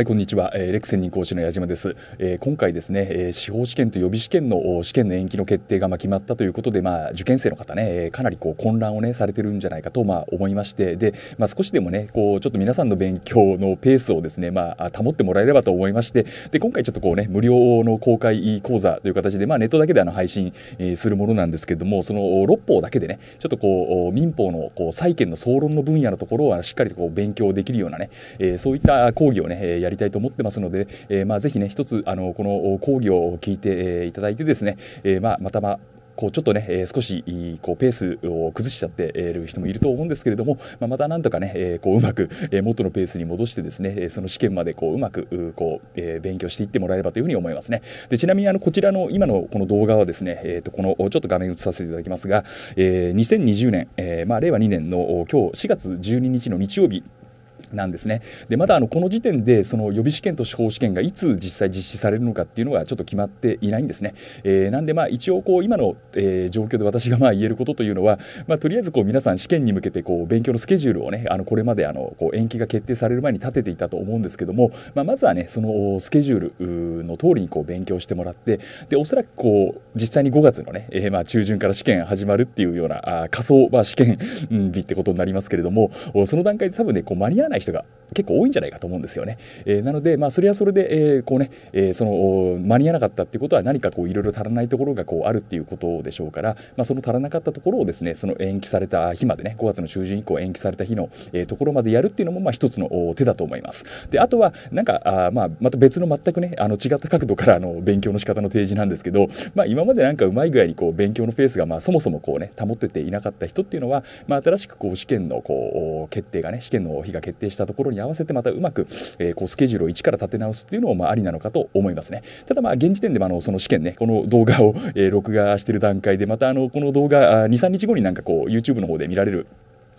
はいこんにちは、えー、レクセン任講師の矢島です、えー、今回ですね、えー、司法試験と予備試験の試験の延期の決定がまあ決まったということでまあ受験生の方ねえかなりこう混乱をねされてるんじゃないかとまあ思いましてでまあ少しでもねこうちょっと皆さんの勉強のペースをですねまあ保ってもらえればと思いましてで今回ちょっとこうね無料の公開講座という形でまあネットだけであの配信するものなんですけどもその6法だけでねちょっとこう民法のこう債権の総論の分野のところはしっかりとこう勉強できるようなね、えー、そういった講義をねややりたいと思ってますので、えー、まあぜひね一つあのこの講義を聞いていただいてですね、えー、まあまたまあこうちょっとね、え少しこうペースを崩しちゃっている人もいると思うんですけれども、まあ、またなんとかね、えこううまく元のペースに戻してですねその試験までこううまくこう、え勉強していってもらえればというふうに思いますねでちなみにあのこちらの今のこの動画はですね、えー、とこのちょっと画面映させていただきますが、え2020年、えまあ、令和2年の今日4月12日の日曜日なんですね。でまだあのこの時点でその予備試験と司法試験がいつ実際実施されるのかっていうのがちょっと決まっていないんですね。えー、なんでまあ一応こう今の、えー、状況で私がまあ言えることというのは、まあ、とりあえずこう皆さん試験に向けてこう勉強のスケジュールをねあのこれまであのこう延期が決定される前に立てていたと思うんですけども、まあ、まずはねそのスケジュールの通りにこう勉強してもらってでおそらくこう実際に5月のね、えー、まあ中旬から試験始まるっていうようなあ仮想、まあ、試験日ってことになりますけれどもその段階で多分ねこう間に合わないない人が結構多いんじゃないかと思うんですよね。えー、なので、まあ、それはそれで、えー、こうね、えー、その、間に合わなかったっていうことは何かこう、いろいろ足らないところがこう、あるっていうことでしょうから、まあ、その足らなかったところをですね、その延期された日までね、5月の中旬以降延期された日の、えー、ところまでやるっていうのも、まあ、一つの手だと思います。で、あとは、なんか、あまあ、また別の全くね、あの、違った角度からあの、勉強の仕方の提示なんですけど、まあ、今までなんかうまい具合にこう、勉強のペースが、まあ、そもそもこうね、保ってていなかった人っていうのは、まあ、新しくこう、試験のこう、決定がね、試験の日が決定定したところに合わせてまたうまく、えー、こうスケジュールを一から立て直すっていうのもまあありなのかと思いますねただまあ現時点でもあのその試験ねこの動画を、えー、録画してる段階でまたあのこの動画23日後になんかこう YouTube の方で見られる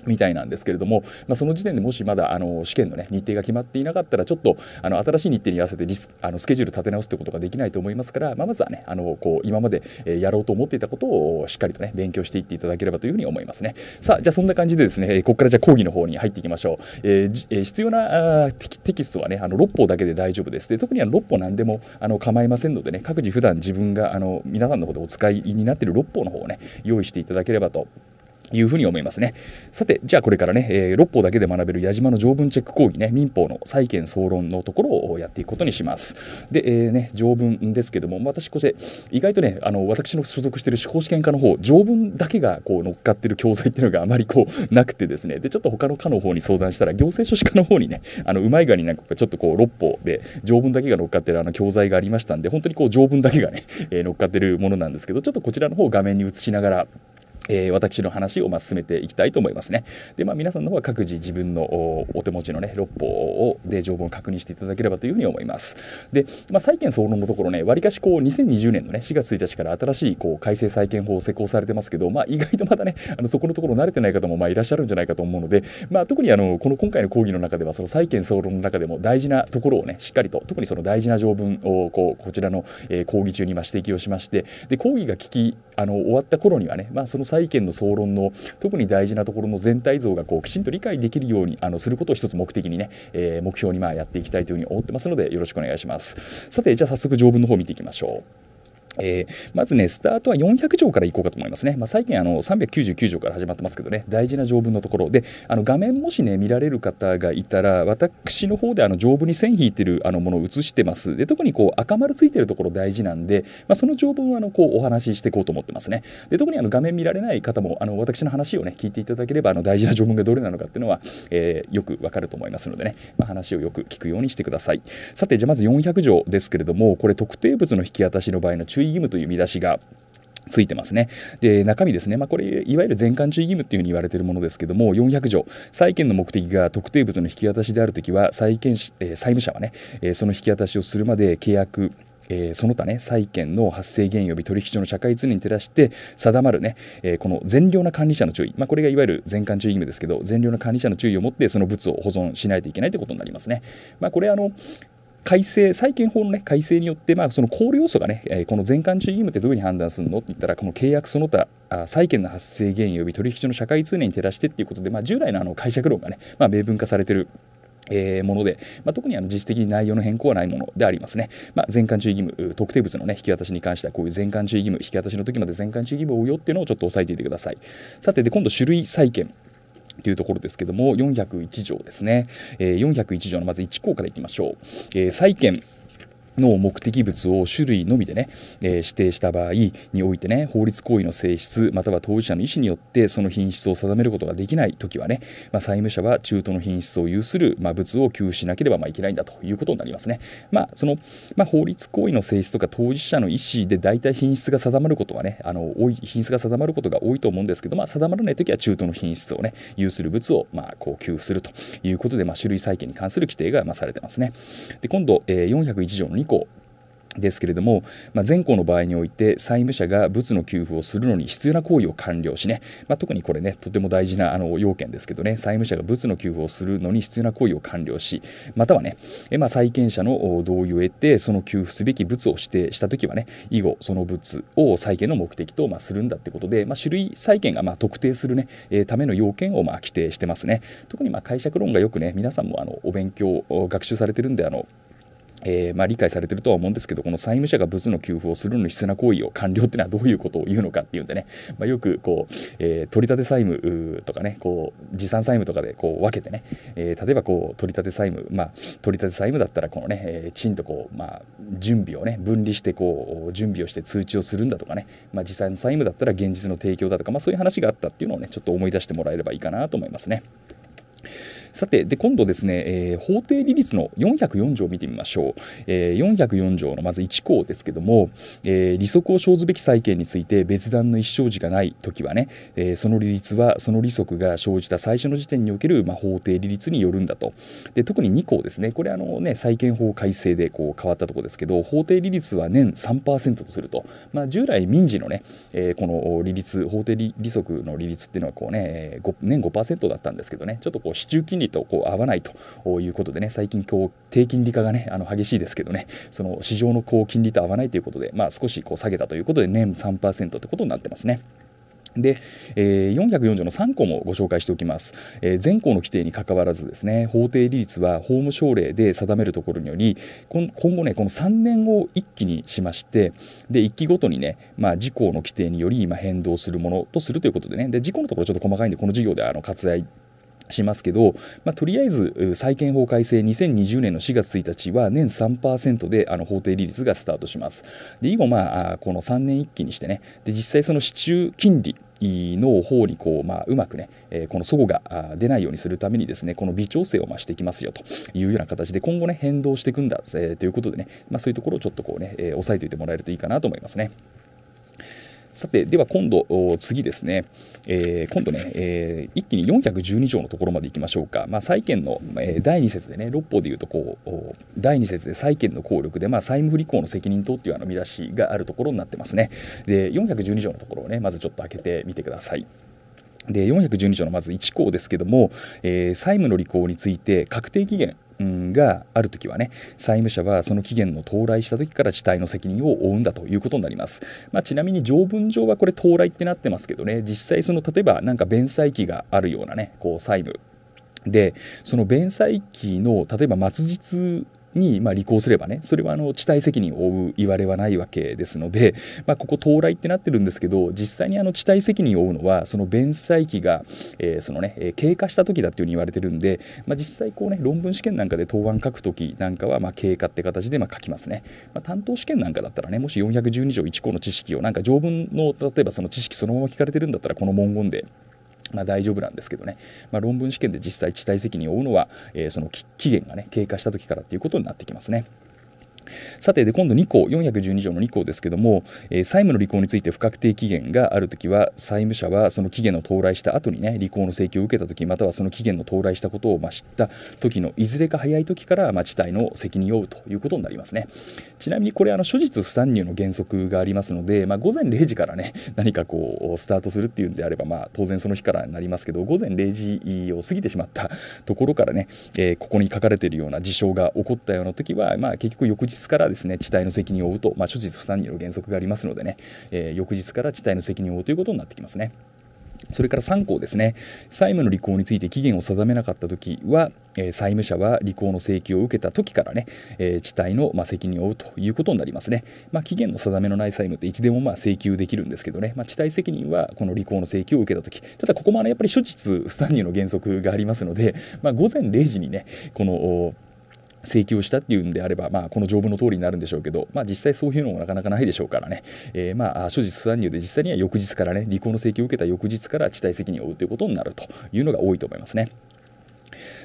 みたいなんですけれども、まあ、その時点でもしまだあの試験の、ね、日程が決まっていなかったらちょっとあの新しい日程に合わせてリスあのスケジュール立て直すってことができないと思いますから、まあ、まずはねあのこう今までやろうと思っていたことをしっかりとね勉強していっていただければというふうに思いますねさあじゃあそんな感じでですねここからじゃあ講義の方に入っていきましょう、えーえー、必要なテキストはねあの6法だけで大丈夫ですで特にあの6法何でもあの構いませんのでね各自普段自分があの皆さんの方でお使いになっている6法の方をね用意していただければというふうに思いますね。さて、じゃあこれからね、えー、六法だけで学べる矢島の条文チェック講義ね、民法の債権総論のところをやっていくことにします。で、えー、ね、条文ですけども、私これ、意外とね、あの、私の所属している司法試験科の方、条文だけがこう乗っかってる教材っていうのがあまりこう、なくてですね、で、ちょっと他の科の方に相談したら、行政書士科の方にね、あの、うまいがになんかちょっとこう、六法で条文だけが乗っかってるあの教材がありましたんで、本当にこう、条文だけがね、えー、乗っかってるものなんですけど、ちょっとこちらの方を画面に映しながら、えー、私の話をまあ進めていきたいと思いますね。で、まあ、皆さんの方は各自自分のお手持ちのね、六法を、で、条文を確認していただければというふうに思います。で、まあ、債権総論のところね、わりかしこう、2020年のね、4月1日から新しいこう改正債権法を施行されてますけど、まあ、意外とまだね、あのそこのところ慣れてない方もまあいらっしゃるんじゃないかと思うので、まあ、特にあの、この今回の講義の中では、その債権総論の中でも大事なところをね、しっかりと、特にその大事な条文を、こう、こちらの、え講義中にまあ指摘をしまして、で、講義が聞き、あの、終わった頃にはね、まあ、その債権の総論の特に大事なところの全体像がこうきちんと理解できるようにあのすることを一つ目的にね、えー、目標にまあやっていきたいというふうに思ってますのでよろしくお願いします。さてじゃあ早速条文の方を見ていきましょう。えー、まずね、スタートは400条からいこうかと思いますね。まあ、最近あの399条から始まってますけどね、大事な条文のところで、あの画面もしね、見られる方がいたら、私の方であの条文に線引いてるあのものを写してます。で、特にこう赤丸ついてるところ大事なんで、まあ、その条文はあのこうお話ししていこうと思ってますね。で、特にあの画面見られない方も、あの私の話をね、聞いていただければ、あの大事な条文がどれなのかっていうのは、えー、よくわかると思いますのでね、まあ、話をよく聞くようにしてください。さて、じゃあまず400条ですけれども、これ特定物の引き渡しの場合の注意義務という見出しがついてますね。で、中身ですね。まあ、これ、いわゆる全館注意義務っていううに言われているものですけども、400条、債権の目的が特定物の引き渡しであるときは、債権、えー、債務者はね、えー、その引き渡しをするまで契約、えー、その他ね、債権の発生源及び取引所の社会通念に照らして定まるね、えー、この善良な管理者の注意、まあ、これがいわゆる全館注意義務ですけど、善良な管理者の注意を持って、その物を保存しないといけないということになりますね。まあ、これあの、改正債権法の、ね、改正によって、まあ、その考慮要素がね、えー、この全館地義務ってどういうふうに判断するのって言ったらこの契約その他債権の発生原因及び取引所の社会通念に照らしてっていうことで、まあ、従来のあの解釈論がね、まあ、明文化されてる。えー、もので、まあ、特にあの実質的に内容の変更はないものでありますね。まあ、全館注意義務、特定物の、ね、引き渡しに関しては、こういう全館注意義務、引き渡しの時まで全館注意義務を負うよっていうのをちょっと押さえていてください。さて、で今度、種類債権。というところですけども、401条ですね。えー、401条のまず1項からいきましょう。えー、債権。の目的物を種類のみでね、えー、指定した場合においてね、法律行為の性質、または当事者の意思によってその品質を定めることができないときはね、まあ、債務者は中途の品質を有する、まあ、物を給付しなければまあいけないんだということになりますね。まあ、その、まあ、法律行為の性質とか当事者の意思で大体品質が定まることはね、あの、多い、品質が定まることが多いと思うんですけど、まあ、定まらないときは中途の品質をね、有する物を、まあ、こう給付するということで、まあ、種類債権に関する規定が、まあ、されてますね。で、今度、えー、401条の以降ですけれども、まあ、前項の場合において債務者が物の給付をするのに必要な行為を完了しね、まあ、特にこれねとても大事なあの要件ですけどね債務者が物の給付をするのに必要な行為を完了しまたはねえ、まあ、債権者の同意を得てその給付すべき物を指定した時はね以後その物を債権の目的とまするんだってことで、ま種類債権がま特定するね、えー、ための要件をま規定してますね特にま解釈論がよくね皆さんもあのお勉強学習されてるんであのえー、まあ、理解されてるとは思うんですけど、この債務者が物の給付をするのに必要な行為を完了っていうのはどういうことを言うのかっていうんでね、まあ、よくこう、えー、取り立て債務とかね、こう、持参債務とかでこう分けてね、えー、例えばこう、取り立て債務、まあ、取り立て債務だったら、このね、えー、きちんとこう、まあ、準備をね、分離してこう、準備をして通知をするんだとかね、まあ、持参債務だったら現実の提供だとか、まあ、そういう話があったっていうのをね、ちょっと思い出してもらえればいいかなと思いますね。さて、で今度ですね、えー、法定利率の404条を見てみましょう。えー、404条のまず1項ですけども、えー、利息を生ずべき債権について別段の一生時がないときはね、えー、その利率はその利息が生じた最初の時点における、まあ、法定利率によるんだと。で特に2項ですね、これあのね、債権法改正でこう変わったところですけど、法定利率は年3%とすると、まあ、従来民事のね、えー、この利率、法定利息の利率っていうのはこうね、5年5%だったんですけどね、ちょっとこう、市中金利理とこう合わないということでね最近こう低金利化がねあの激しいですけどねその市場のこう金利と合わないということで、まあ、少しこう下げたということで年3%ってことになってますね。で、えー、440条の3項もご紹介しておきます、えー、前項の規定にかかわらずですね法定利率は法務省令で定めるところにより今後ねこの3年を一気にしましてで1期ごとにね、まあ、事項の規定により今変動するものとするということでねで事項のところちょっと細かいんでこの授業ではあの割愛しますけど、まあ、とりあえず債権法改正2020年の4月1日は年3%であの法定利率がスタートします。で以後、まあ、この3年一期にしてねで実際その支柱金利の方にこう,、まあ、うまくね、えこの齟齬が出ないようにするためにですねこの微調整を増していきますよというような形で今後ね変動していくんだ、えということでね、まあ、そういうところをちょっとこうね、え押さえておいてもらえるといいかなと思いますね。さて、では今度、次ですね、えー、今度ね、えー、一気に412条のところまでいきましょうか。まあ、債権の、えー、第2節でね、六法でいうと、こう、第2節で債権の効力で、まあ、債務不履行の責任等っていうあの見出しがあるところになってますね。で、412条のところをね、まずちょっと開けてみてください。で412条のまず1項ですけども、えー、債務の履行について確定期限があるときはね、債務者はその期限の到来したときから地体の責任を負うんだということになります。まあ、ちなみに条文上はこれ到来ってなってますけどね、実際その例えばなんか弁済期があるようなね、こう債務で、その弁済期の例えば末日に、まあ、履行すればね、それはあの、地帯責任を負ういわれはないわけですので、まあ、ここ到来ってなってるんですけど、実際にあの、地帯責任を負うのは、その弁済期が、えー、そのね、経過した時だっていうふうに言われてるんで、まあ、実際こうね、論文試験なんかで答案書く時なんかは、まあ、経過って形で、まあ、書きますね。まあ、担当試験なんかだったらね、もし412条1項の知識を、なんか条文の、例えばその知識そのまま聞かれてるんだったら、この文言で、まあ、大丈夫なんですけどね、まあ、論文試験で実際地帯責任を負うのは、えー、その期限がね経過した時からっていうことになってきますね。さてで今度2項412条の2項ですけども、えー、債務の履行について不確定期限があるときは債務者はその期限の到来した後にね履行の請求を受けたときまたはその期限の到来したことを、まあ、知った時のいずれか早い時から、まあ、地帯の責任を負うということになりますねちなみにこれあの諸日不参入の原則がありますので、まあ、午前0時からね 何かこうスタートするっていうんであれば、まあ、当然その日からになりますけど午前0時を過ぎてしまったところからね、えー、ここに書かれているような事象が起こったような時は、まあ、結局翌日日からですね、地帯の責任を負うと、まあ、諸不参入の原則がありますのでね、えー、翌日から地帯の責任を負うということになってきますね。それから3項ですね、債務の履行について期限を定めなかったときは、えー、債務者は履行の請求を受けたときからね、えー、地の、まあ、責任を負うということになりますね。まあ、期限の定めのない債務っていつでもまあ請求できるんですけどね、まあ、地帯責任はこの履行の請求を受けたとき、ただここもあのやっぱり諸実不参入の原則がありますので、まあ、午前0時にね、この、請求したっていうんであれば、まあ、この条文の通りになるんでしょうけど、まあ、実際そういうのもなかなかないでしょうからね、えー、まあ所持不参入で実際には翌日からね離婚の請求を受けた翌日から地帯責任を負うということになるというのが多いと思いますね。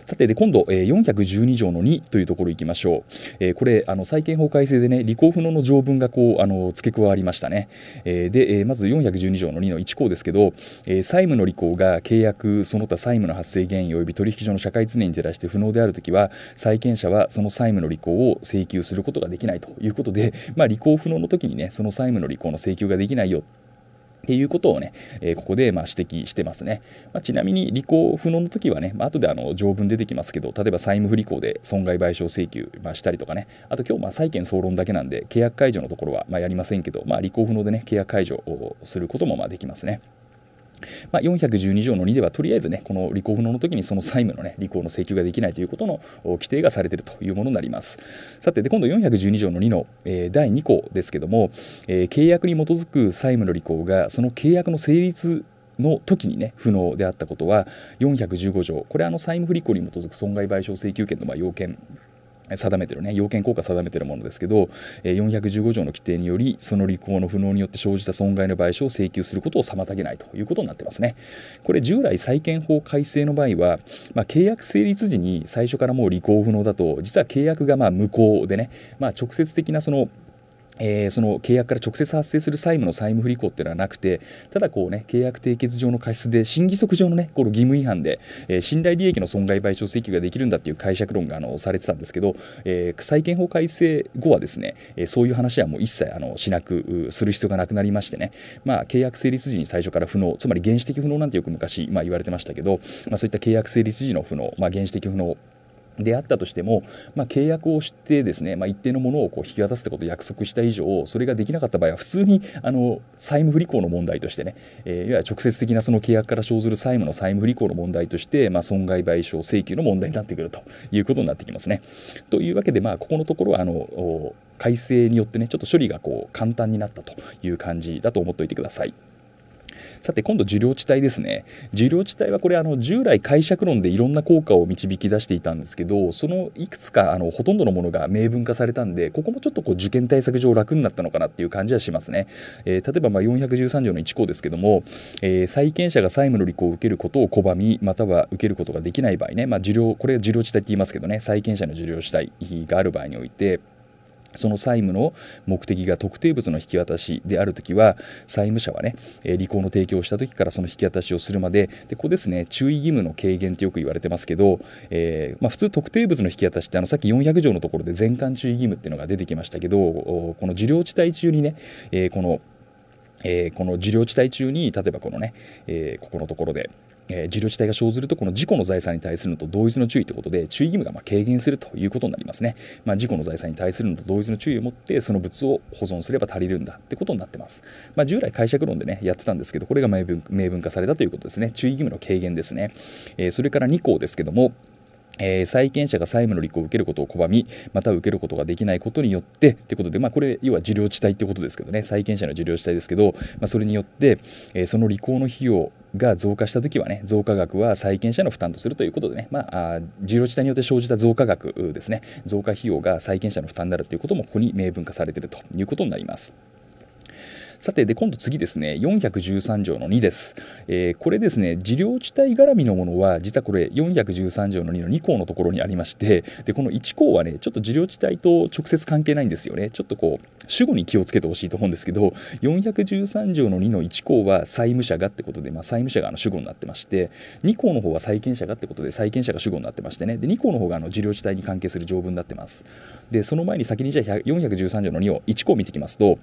さてで今度、えー、412条の2というところいきましょう、えー、これあの債権法改正でね履行不能の条文がこうあの付け加わりましたね、えー、で、えー、まず412条の2の1項ですけど、えー、債務の履行が契約その他債務の発生原因及び取引所の社会常に照らして不能であるときは債権者はその債務の履行を請求することができないということで、まあ、履行不能の時にねその債務の履行の請求ができないよっていうことをね、えー、ここでま指摘してますね。まあ、ちなみに、履行不能の時はね、まあ後であの条文出てきますけど、例えば債務不履行で損害賠償請求、ましたりとかね、あと今日ま債権総論だけなんで、契約解除のところはまやりませんけど、まあ、履行不能でね、契約解除をすることもまできますね。まあ、412条の2ではとりあえずねこの履行不能の時にその債務のね履行の請求ができないということの規定がされているというものになりますさてで今度412条の2の、えー、第2項ですけども、えー、契約に基づく債務の履行がその契約の成立の時にね不能であったことは415条これはあの債務不履行に基づく損害賠償請求権のまあ要件定めてるね要件効果定めてるものですけど415条の規定によりその履行の不能によって生じた損害の賠償を請求することを妨げないということになってますねこれ従来債権法改正の場合は、まあ、契約成立時に最初からもう履行不能だと実は契約がまあ無効でね、まあ、直接的なそのえー、その契約から直接発生する債務の債務不履行っていうのはなくて、ただこうね、契約締結上の過失で、審議則上のね、この義務違反で、えー、信頼利益の損害賠償請求ができるんだっていう解釈論があのされてたんですけど、えー、債権法改正後はですね、えー、そういう話はもう一切あのしなく、する必要がなくなりましてね、まあ、契約成立時に最初から不能、つまり原始的不能なんてよく昔、まあ、言われてましたけど、まあ、そういった契約成立時の不能、まあ、原始的不能、であったとしても、まあ、契約をしてですね、まあ、一定のものをこう引き渡すってことを約束した以上、それができなかった場合は、普通にあの債務不履行の問題としてね、えー、いわゆる直接的なその契約から生ずる債務の債務不履行の問題として、まあ、損害賠償請求の問題になってくるということになってきますね。というわけで、まあ、ここのところはあの改正によってね、ちょっと処理がこう簡単になったという感じだと思っておいてください。さて今度受領地帯ですね受領地帯はこれあの従来解釈論でいろんな効果を導き出していたんですけどそのいくつかあのほとんどのものが明文化されたんでここもちょっとこう受験対策上楽になったのかなっていう感じはしますね、えー、例えばまあ413条の1項ですけども、えー、債権者が債務の履行を受けることを拒みまたは受けることができない場合ね、まあ、受領これは受領地帯って言いますけどね債権者の受領地帯がある場合においてその債務の目的が特定物の引き渡しであるときは、債務者はね、履行の提供をしたときからその引き渡しをするまで、で、ここですね、注意義務の軽減ってよく言われてますけど、えー、まあ、普通特定物の引き渡しって、あの、さっき400条のところで全館注意義務っていうのが出てきましたけど、この受領地帯中にね、えー、この、えー、この受領地帯中に、例えばこのね、えここのところで、えー、事地帯が生ずるとこの事故の財産に対するのと同一の注意ということで注意義務がま軽減するということになりますね、まあ、事故の財産に対するのと同一の注意を持ってその物を保存すれば足りるんだってことになってます、まあ、従来解釈論でねやってたんですけどこれが明文化されたということですね注意義務の軽減ですね、えー、それから2項ですけどもえー、債権者が債務の履行を受けることを拒み、また受けることができないことによって、ということで、まあ、これ、要は受領地帯ってことですけどね、債権者の受領地帯ですけど、まあ、それによって、えー、その履行の費用が増加したときはね、増加額は債権者の負担とするということでね、まあ、受領地帯によって生じた増加額ですね、増加費用が債権者の負担になるということも、ここに明文化されているということになります。さて、で、今度次ですね、413条の2です。えー、これですね、事業地帯絡みのものは、実はこれ、413条の2の2項のところにありまして、で、この1項はね、ちょっと事業地帯と直接関係ないんですよね。ちょっとこう、主語に気をつけてほしいと思うんですけど、413条の2の1項は債務者がってことで、まあ、債務者があの主語になってまして、2項の方は債権者がってことで、債権者が主語になってましてね、で、2項の方があの事業地帯に関係する条文になってます。で、その前に先にじゃあ413条の2を1項見ていきますと、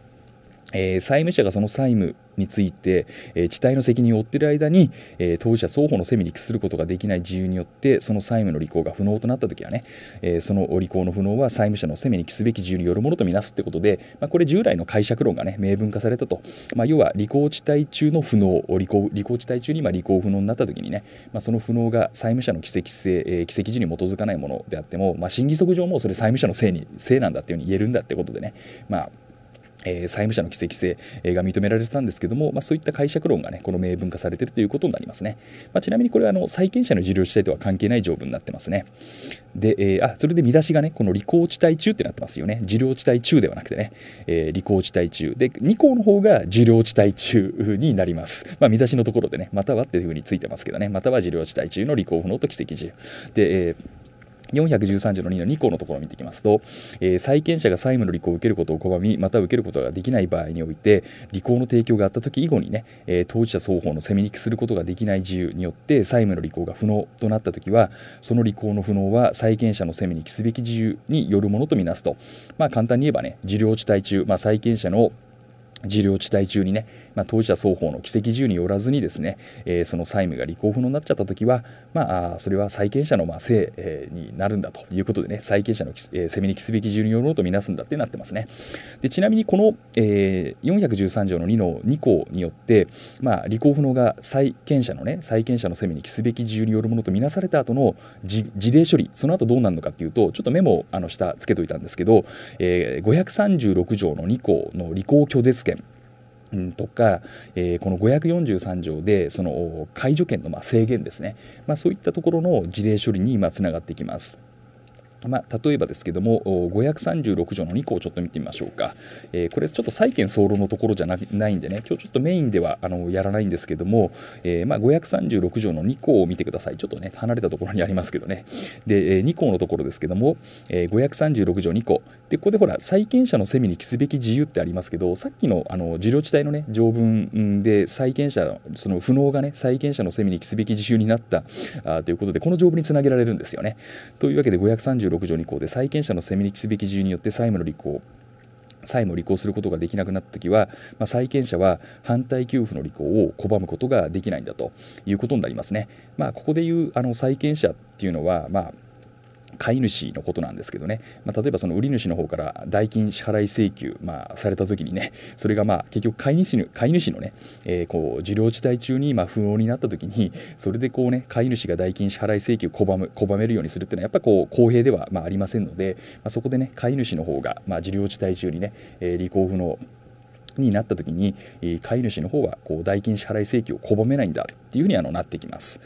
えー、債務者がその債務について、えー、地帯の責任を負っている間に、えー、当事者双方の責務に帰することができない自由によってその債務の履行が不能となった時はね、えー、その履行の不能は債務者の責務に帰すべき自由によるものとみなすってことで、まあ、これ従来の解釈論がね明文化されたと、まあ、要は履行地帯中の不能を履行履行地帯中にまあ履行不能になった時にね、まあ、その不能が債務者の奇跡性、えー、規時に基づかないものであっても、まあ、審議則上もそれ債務者のせいにせいなんだっていうふうに言えるんだってことでね、まあえ債務者の奇跡性が認められてたんですけども、まあ、そういった解釈論がね、この明文化されてるということになりますね。まあ、ちなみにこれはあの債権者の受領地帯とは関係ない条文になってますね。で、えー、あ、それで見出しがね、この履行地帯中ってなってますよね。受領地帯中ではなくてね、えー、履行地帯中。で、2項の方が受領地帯中になります。まあ、見出しのところでね、またはっていうふうについてますけどね、または受領地帯中の履行不能と奇跡中。で、えー413条の2の2項のところを見ていきますと、えー、債権者が債務の履行を受けることを拒み、また受けることができない場合において、履行の提供があった時以後にね、えー、当事者双方のせめにきすることができない自由によって債務の履行が不能となった時は、その履行の不能は債権者のせめに期すべき自由によるものとみなすと、まあ簡単に言えばね、受領地帯中、まあ、債権者の受領地帯中にね、まあ、当事者双方の奇跡事由によらずにですね、えー、その債務が履行不能になっちゃった時は、まあ、それは債権者のまあせい、えー、になるんだということでね債権者の、えー、責めに着すべき事由によろうとみなすんだってなってますねでちなみにこの、えー、413条の2の2項によって、まあ、履行不能が債権者のね債権者の責めに着すべき事由によるものとみなされた後の事例処理その後どうなるのかっていうとちょっとメモをあの下つけといたんですけど、えー、536条の2項の履行拒絶権とか、えー、この543条でその解除権のま制限ですね、まあ、そういったところの事例処理に今つながってきます。まあ、例えばですけども536条の2項をちょっと見てみましょうか、えー、これちょっと債権総論のところじゃないんでね今日ちょっとメインではあのやらないんですけども、えー、まあ、536条の2項を見てくださいちょっとね離れたところにありますけどねで、えー、2項のところですけども、えー、536条2項でここでほら債権者の責めに期すべき自由ってありますけどさっきのあの事業地帯のね条文で債権者その不能がね債権者の責めに期すべき自由になったあということでこの条文につなげられるんですよねというわけで536 6条2項で債権者の責めにすべき自由によって債務の履行債務を履行することができなくなった時は、まあ、債権者は反対給付の履行を拒むことができないんだということになりますね。まあ、ここでいうあの債権者っていうのは、まあ買い主のことなんですけどね、まあ、例えばその売り主の方から代金支払い請求、まあ、された時にねそれがまあ結局買い主買い主のね、えー、こう受領地帯中にまあ不能になった時にそれでこうね買い主が代金支払い請求を拒む拒めるようにするっていうのはやっぱこう公平ではまあありませんので、まあ、そこでね買い主の方がまあ受領地帯中にね、えー、履行不能になった時に、えー、買い主の方はこう代金支払い請求を拒めないんだっていうふうにあのなってきます。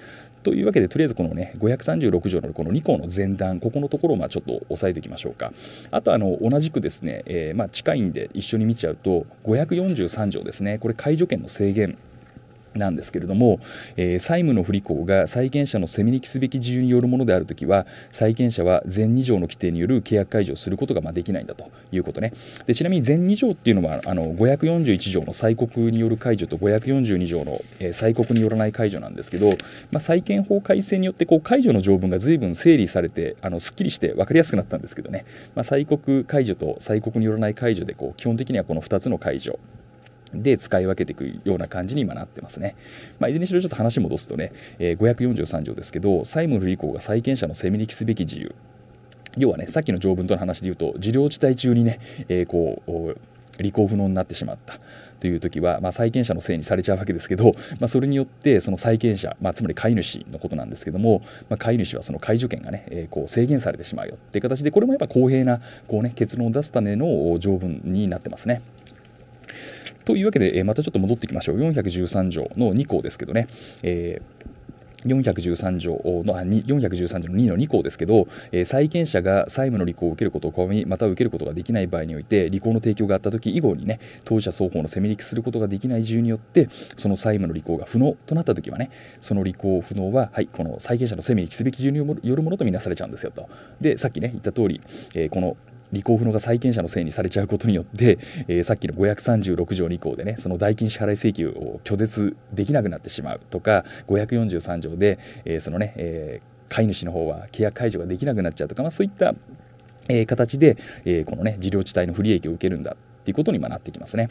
というわけで、とりあえずこのね、536条のこの2項の前段、ここのところをまあちょっと押さえておきましょうか。あと、あの、同じくですね、えー、まあ近いんで一緒に見ちゃうと、543条ですね、これ解除権の制限なんですけれども、えー、債務の不履行が債権者の責めにきすべき事由によるものであるときは債権者は全2条の規定による契約解除をすることがまあできないんだということねでちなみに全2条っていうのはあの541条の催告による解除と542条の、えー、催告によらない解除なんですけど、まあ、債権法改正によってこう解除の条文が随分整理されてあのすっきりして分かりやすくなったんですけどね、まあ、催告解除と催告によらない解除でこう基本的にはこの2つの解除で使い分けていくような感じに今なってますね。まあ、いずれにしろちょっと話戻すとね、えー、543条ですけど、債務不履行が債権者のセミリキすべき自由。要はね、さっきの条文との話で言うと、事業地帯中にね、えー、こう、履行不能になってしまったという時は、まあ、債権者のせいにされちゃうわけですけど、まあ、それによってその債権者、まあ、つまり飼い主のことなんですけども、まあ、飼い主はその解除権がね、えー、こう制限されてしまうよっていう形でこれもやっぱ公平なこう、ね、結論を出すための条文になってますね。というわけで、えまたちょっと戻ってきましょう。413条の2項ですけどね。えー413条のあ413条の2の2項ですけど、えー、債権者が債務の履行を受けることを拒みまた受けることができない場合において履行の提供があった時以後にね当事者双方のせめりきすることができない自由によってその債務の履行が不能となった時はねその履行不能は、はい、この債権者のせめりきすべき自由によるものとみなされちゃうんですよとでさっきね言った通り、えー、この履行不能が債権者のせいにされちゃうことによって、えー、さっきの536条2項でねその代金支払い請求を拒絶できなくなってしまうとか543条で、えー、そのね、えー、飼い主の方は契約解除ができなくなっちゃうとか、まあ、そういった、え形で、えこのね事業地帯の不利益を受けるんだっていうことになってきますね。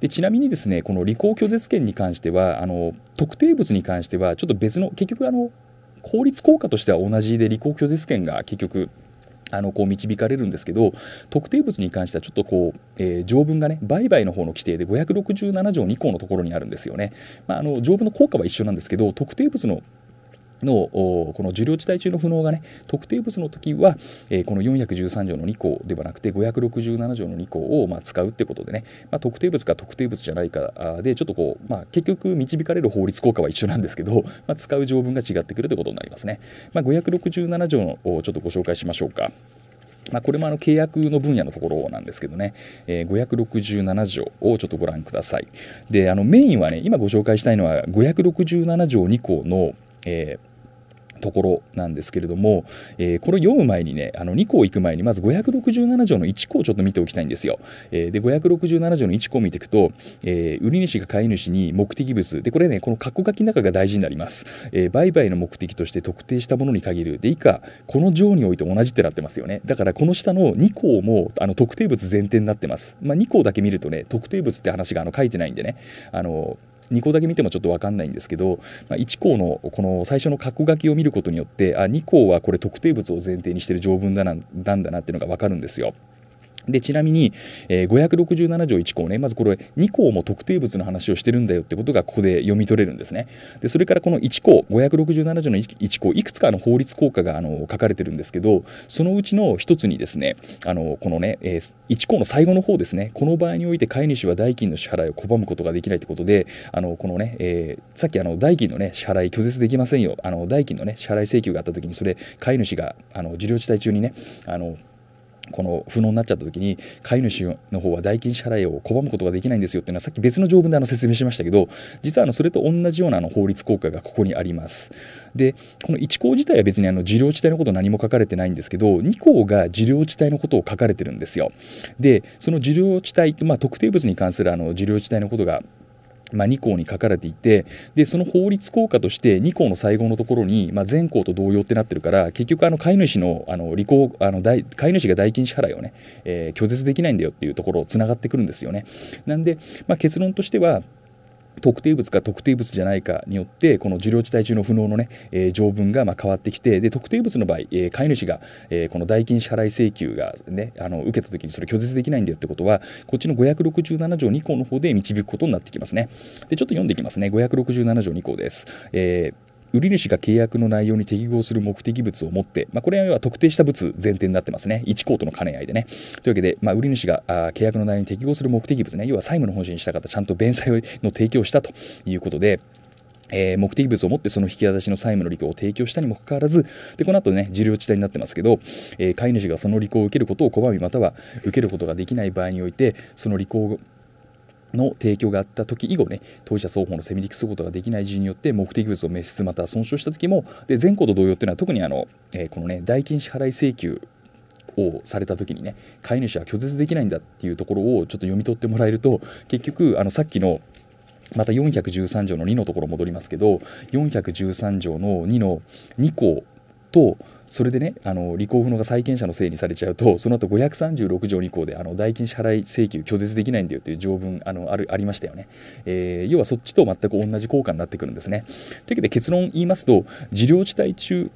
でちなみにですねこの履行拒絶権に関してはあの特定物に関してはちょっと別の結局あの効率効果としては同じで履行拒絶権が結局あのこう導かれるんですけど特定物に関してはちょっとこう、えー、条文がね売買の方の規定で567条2項のところにあるんですよね。まあ、あの条文の効果は一緒なんですけど特定物ののこの受領地帯中の不能がね特定物の時は、えー、この413条の2項ではなくて567条の2項をまあ使うってことでね、まあ、特定物か特定物じゃないかでちょっとこう、まあ、結局導かれる法律効果は一緒なんですけど、まあ、使う条文が違ってくるということになりますね、まあ、567条のちょっとご紹介しましょうか。まあ、これもあの契約の分野のところなんですけどね、えー、567条をちょっとご覧ください。で、あのメインはね、今ご紹介したいのは567条2項のえーところなんですけれども、えー、これ読む前にね、あの2項行く前に、まず567条の1項をちょっと見ておきたいんですよ。えー、で、567条の1項を見ていくと、えー、売り主が飼い主に目的物、で、これね、この括弧書きの中が大事になります。えー、売買の目的として特定したものに限る。で、以下、この条において同じってなってますよね。だから、この下の2項も、あの、特定物前提になってます。まあ、2項だけ見るとね、特定物って話があの書いてないんでね、あのー、2項だけ見てもちょっと分かんないんですけど、まあ、1項のこの最初の角書きを見ることによってあ2項はこれ特定物を前提にしてる条文だななんだなっていうのが分かるんですよ。で、ちなみに、えー、567条1項ね、まずこれ2項も特定物の話をしてるんだよってことがここで読み取れるんですね。で、それからこの1項、567条の1項、いくつかの法律効果があの書かれてるんですけど、そのうちの一つにですね、あの、このね、えー、1項の最後の方ですね、この場合において飼い主は代金の支払いを拒むことができないってことで、あの、このね、えー、さっきあの、代金のね、支払い拒絶できませんよ。あの、代金のね、支払い請求があったときに、それ、飼い主が、あの、受領地帯中にね、あの、この不能になっちゃった時に飼い主の方は代金支払いを拒むことができないんですよっていうのはさっき別の条文であの説明しましたけど実はあのそれと同じようなあの法律効果がここにありますでこの1項自体は別にあの受領地帯のこと何も書かれてないんですけど2項が受領地帯のことを書かれてるんですよでその受領地帯、まあ、特定物に関するあの受領地帯のことがまあ、2項に書かれていてでその法律効果として2項の最後のところに、まあ、全項と同様ってなってるから結局あの飼い主のあの履行あの飼い主が代金支払いをね、えー、拒絶できないんだよっていうところをつながってくるんですよね。なんで、まあ、結論としては特定物か特定物じゃないかによってこの受領地帯中の不能のね、えー、条文がま変わってきてで特定物の場合、えー、飼い主が、えー、この代金支払い請求が、ね、あの受けた時にそれ拒絶できないんだよってことはこっちの567条2項の方で導くことになってきますねでちょっと読んでいきますね567条2項です、えー売り主が契約の内容に適合する目的物を持って、まあ、これは特定した物前提になってますね。1コートの兼ね合いでね。というわけで、まあ、売り主があ契約の内容に適合する目的物ね、要は債務の方針にした方、ちゃんと弁済の提供したということで、えー、目的物を持ってその引き渡しの債務の履行を提供したにもかかわらず、で、この後ね、受領地帯になってますけど、えー、飼い主がその履行を受けることを拒み、または受けることができない場合において、その履行の提供があった時以後ね当事者双方のセミリクすることができない事によって目的物を滅失または損傷した時もで前項と同様っていうのは特にあの、えー、このね代金支払い請求をされた時にね飼い主は拒絶できないんだっていうところをちょっと読み取ってもらえると結局あのさっきのまた413条の2のところ戻りますけど413条の2の2項とそれでねあの履行不能が債権者のせいにされちゃうとその後536条2項であの代金支払い請求拒絶できないんだよという条文あのあるありましたよね、えー、要はそっちと全く同じ効果になってくるんですねというわけで結論言いますと事業地帯中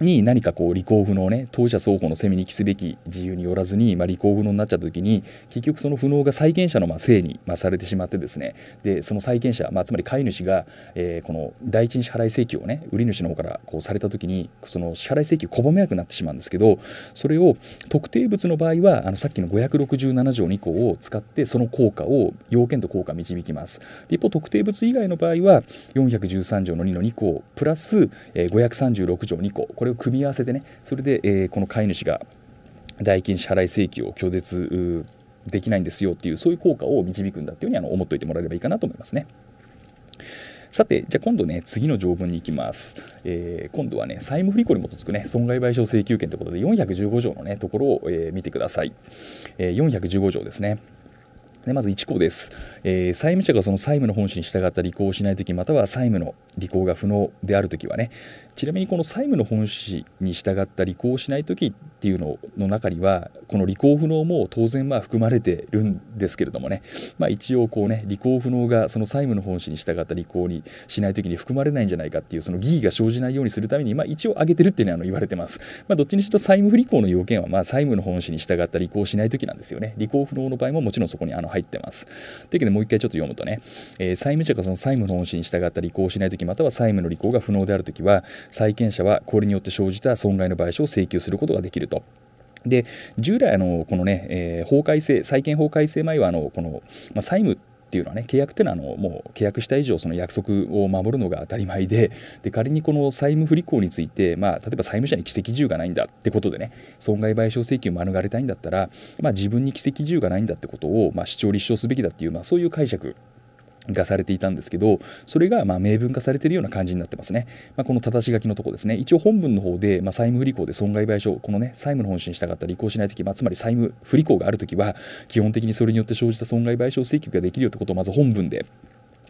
に何かこう、理工不能ね、当事者双方のセミに期すべき自由によらずに、まあ、理工不能になっちゃったきに、結局その不能が債権者のまあ性にまあされてしまってですね、で、その債権者、まあ、つまり飼い主が、えー、この第一支払い請求をね、売り主の方からこうされたときに、その支払い請求拒めなくなってしまうんですけど、それを特定物の場合は、あの、さっきの567条2項を使って、その効果を、要件と効果を導きます。で一方、特定物以外の場合は、413条の2の2項、プラス、えー、536条2項、これれを組み合わせてねそれで、えー、この飼い主が代金支払い請求を拒絶できないんですよっていうそういう効果を導くんだっていうふうにあの思っておいてもらえればいいかなと思いますね。さて、じゃあ今度ね、次の条文に行きます。えー、今度はね、債務不履行に基づくね、損害賠償請求権ということで、415条のね、ところを、えー、見てください。えー、415条ですね。でまず1項です、えー、債務者がその債務の本旨に従った履行をしないときまたは債務の履行が不能であるときはねちなみにこの債務の本旨に従った履行をしないときっていうのの中にはこの履行不能も当然まあ含まれてるんですけれどもね、まあ、一応こうね履行不能がその債務の本旨に従った履行にしないときに含まれないんじゃないかっていうその疑義が生じないようにするために、まあ、一応挙げてるっていうのはあの言われてます、まあ、どっちにしろ債務不履行の要件はま債務の本旨に従った履行をしないときなんですよね履行不能の場合ももちろんそこにあのも入ってます。というわけでもう一回ちょっと読むとね、えー、債務者がその債務の本心に従った履行をしないときまたは債務の履行が不能であるときは債権者はこれによって生じた損害の賠償を請求することができると。で従来あのこのね、えー、法改正債権法改正前はあのこの、まあ、債務っていうのはね契約っていうのはあのもう契約した以上その約束を守るのが当たり前で で仮にこの債務不履行について、まあ、例えば債務者に奇跡銃がないんだってことでね損害賠償請求を免れたいんだったら、まあ、自分に奇跡銃がないんだってことを、まあ、主張立証すべきだっていう、まあ、そういう解釈がされていたんですけど、それがま明文化されてるような感じになってますね。まあ、このたし書きのとこですね。一応本文の方で、ま債務不履行で損害賠償、このね、債務の本心に従った履行しないとき、まあ、つまり債務不履行があるときは、基本的にそれによって生じた損害賠償請求ができるよってことをまず本文で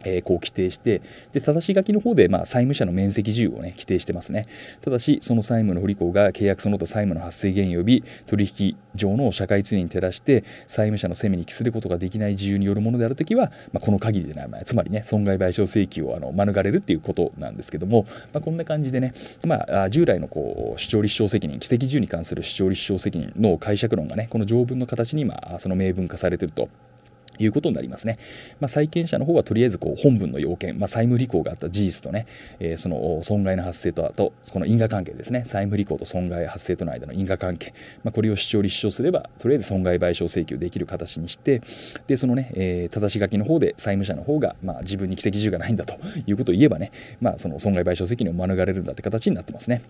えー、こう規定して、で、正し書きの方で、まあ、債務者の面積自由をね、規定してますね。ただし、その債務の不履行が契約その他債務の発生原因及び取引上の社会通に照らして、債務者の責めに帰することができない自由によるものであるときは、まあ、この限りでない、まあ、つまりね、損害賠償請求をあの免れるっていうことなんですけども、まあ、こんな感じでね、まあ、従来のこう、主張立証責任、奇跡自由に関する主張立証責任の解釈論がね、この条文の形に、まあ、その明文化されてると。いうことになりますね。まあ、債権者の方はとりあえずこう本文の要件、まあ、債務履行があった事実とね、えー、その損害の発生とあと、この因果関係ですね、債務履行と損害発生との間の因果関係、まあ、これを主張立証すれば、とりあえず損害賠償請求できる形にして、で、そのね、えー、正し書きの方で債務者の方が、まあ、自分に奇跡自由がないんだということを言えばね、まあ、その損害賠償責任を免れるんだって形になってますね。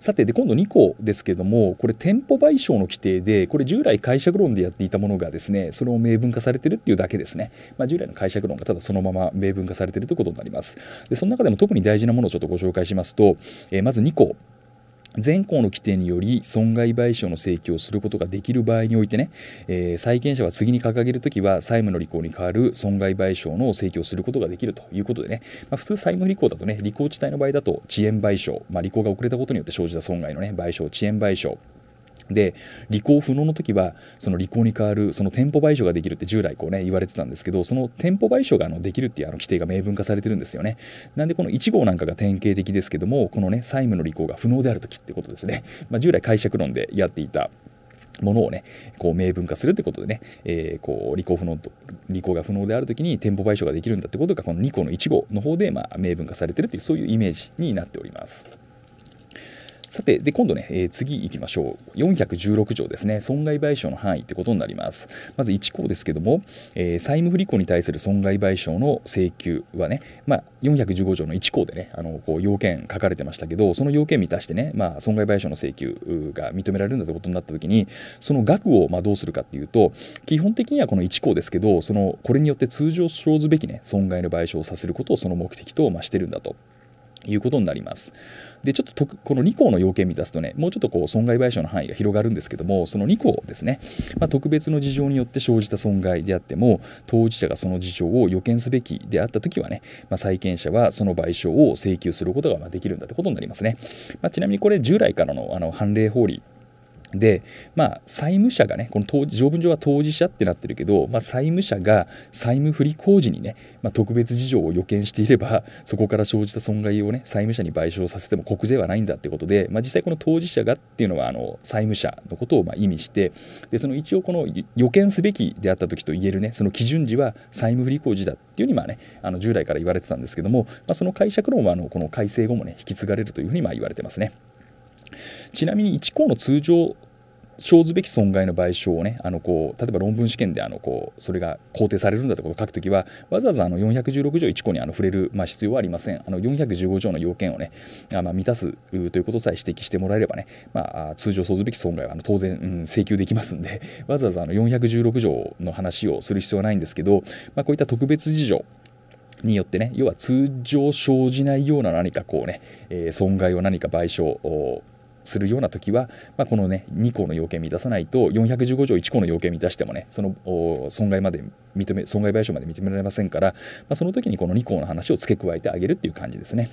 さてで今度2個ですけどもこれ店舗賠償の規定でこれ従来解釈論でやっていたものがですねそれを明文化されてるっていうだけですね、まあ、従来の解釈論がただそのまま明文化されてるということになりますでその中でも特に大事なものをちょっとご紹介しますと、えー、まず2個前項の規定により損害賠償の請求をすることができる場合においてね、えー、債権者は次に掲げるときは債務の履行に代わる損害賠償の請求をすることができるということでね、まあ、普通債務履行だとね、履行地帯の場合だと遅延賠償、まあ、履行が遅れたことによって生じた損害のね、賠償、遅延賠償、で履行不能の時はその履行に代わるその店舗賠償ができるって従来こうね言われてたんですけどその店舗賠償があのできるっていうあの規定が明文化されてるんですよねなんでこの1号なんかが典型的ですけどもこのね債務の履行が不能である時ってことですね、まあ、従来解釈論でやっていたものをね、こう明文化するってことでね、えー、こう履行不能と、履行が不能であるときに店舗賠償ができるんだってことが、この2項の1号の方で、まあ、明文化されてるっていう、そういうイメージになっております。さて、で、今度ね、えー、次行きましょう。416条ですね、損害賠償の範囲ってことになります。まず1項ですけども、えー、債務不履行に対する損害賠償の請求はね、まあ、415条の1項でね、あの、こう、要件書かれてましたけど、その要件満たしてね、まあ、損害賠償の請求が認められるんだということになったときに、その額を、まあ、どうするかっていうと、基本的にはこの1項ですけど、その、これによって通常生ずべきね、損害の賠償をさせることをその目的と、まあ、してるんだということになります。で、ちょっとこの2項の要件を満たすとね、もうちょっとこう損害賠償の範囲が広がるんですけども、その2項ですね、まあ、特別の事情によって生じた損害であっても、当事者がその事情を予見すべきであったときはね、まあ、債権者はその賠償を請求することができるんだってことになりますね。まあ、ちなみにこれ従来からのあの判例法理で、まあ、債務者がね、この条文上は当事者ってなってるけど、まあ、債務者が債務不履行時にね、まあ、特別事情を予見していれば、そこから生じた損害をね、債務者に賠償させても国税はないんだってことで、まあ、実際この当事者がっていうのは、あの、債務者のことをまあ意味して、で、その一応この予見すべきであった時と言えるね、その基準時は債務不履行時だっていうふうに、まあね、あの従来から言われてたんですけども、まあ、その解釈論は、あの、この改正後もね、引き継がれるというふうにまあ言われてますね。ちなみに1項の通常生ずべき損害の賠償をねあのこう例えば論文試験であのこうそれが肯定されるんだってことを書くときはわざわざあの416条1項にあの触れる、まあ、必要はありませんあの415条の要件をねあ、まあ、満たすということさえ指摘してもらえればね、まあ、通常生ずべき損害はあの当然、うん、請求できますんでわざわざあの416条の話をする必要はないんですけど、まあ、こういった特別事情によってね要は通常生じないような何かこうね、えー、損害を何か賠償するような時は、まあ、このね2項の要件満たさないと415条1項の要件満たしてもねその損害まで認め損害賠償まで認められませんから、まあ、その時にこの2項の話を付け加えてあげるっていう感じですね。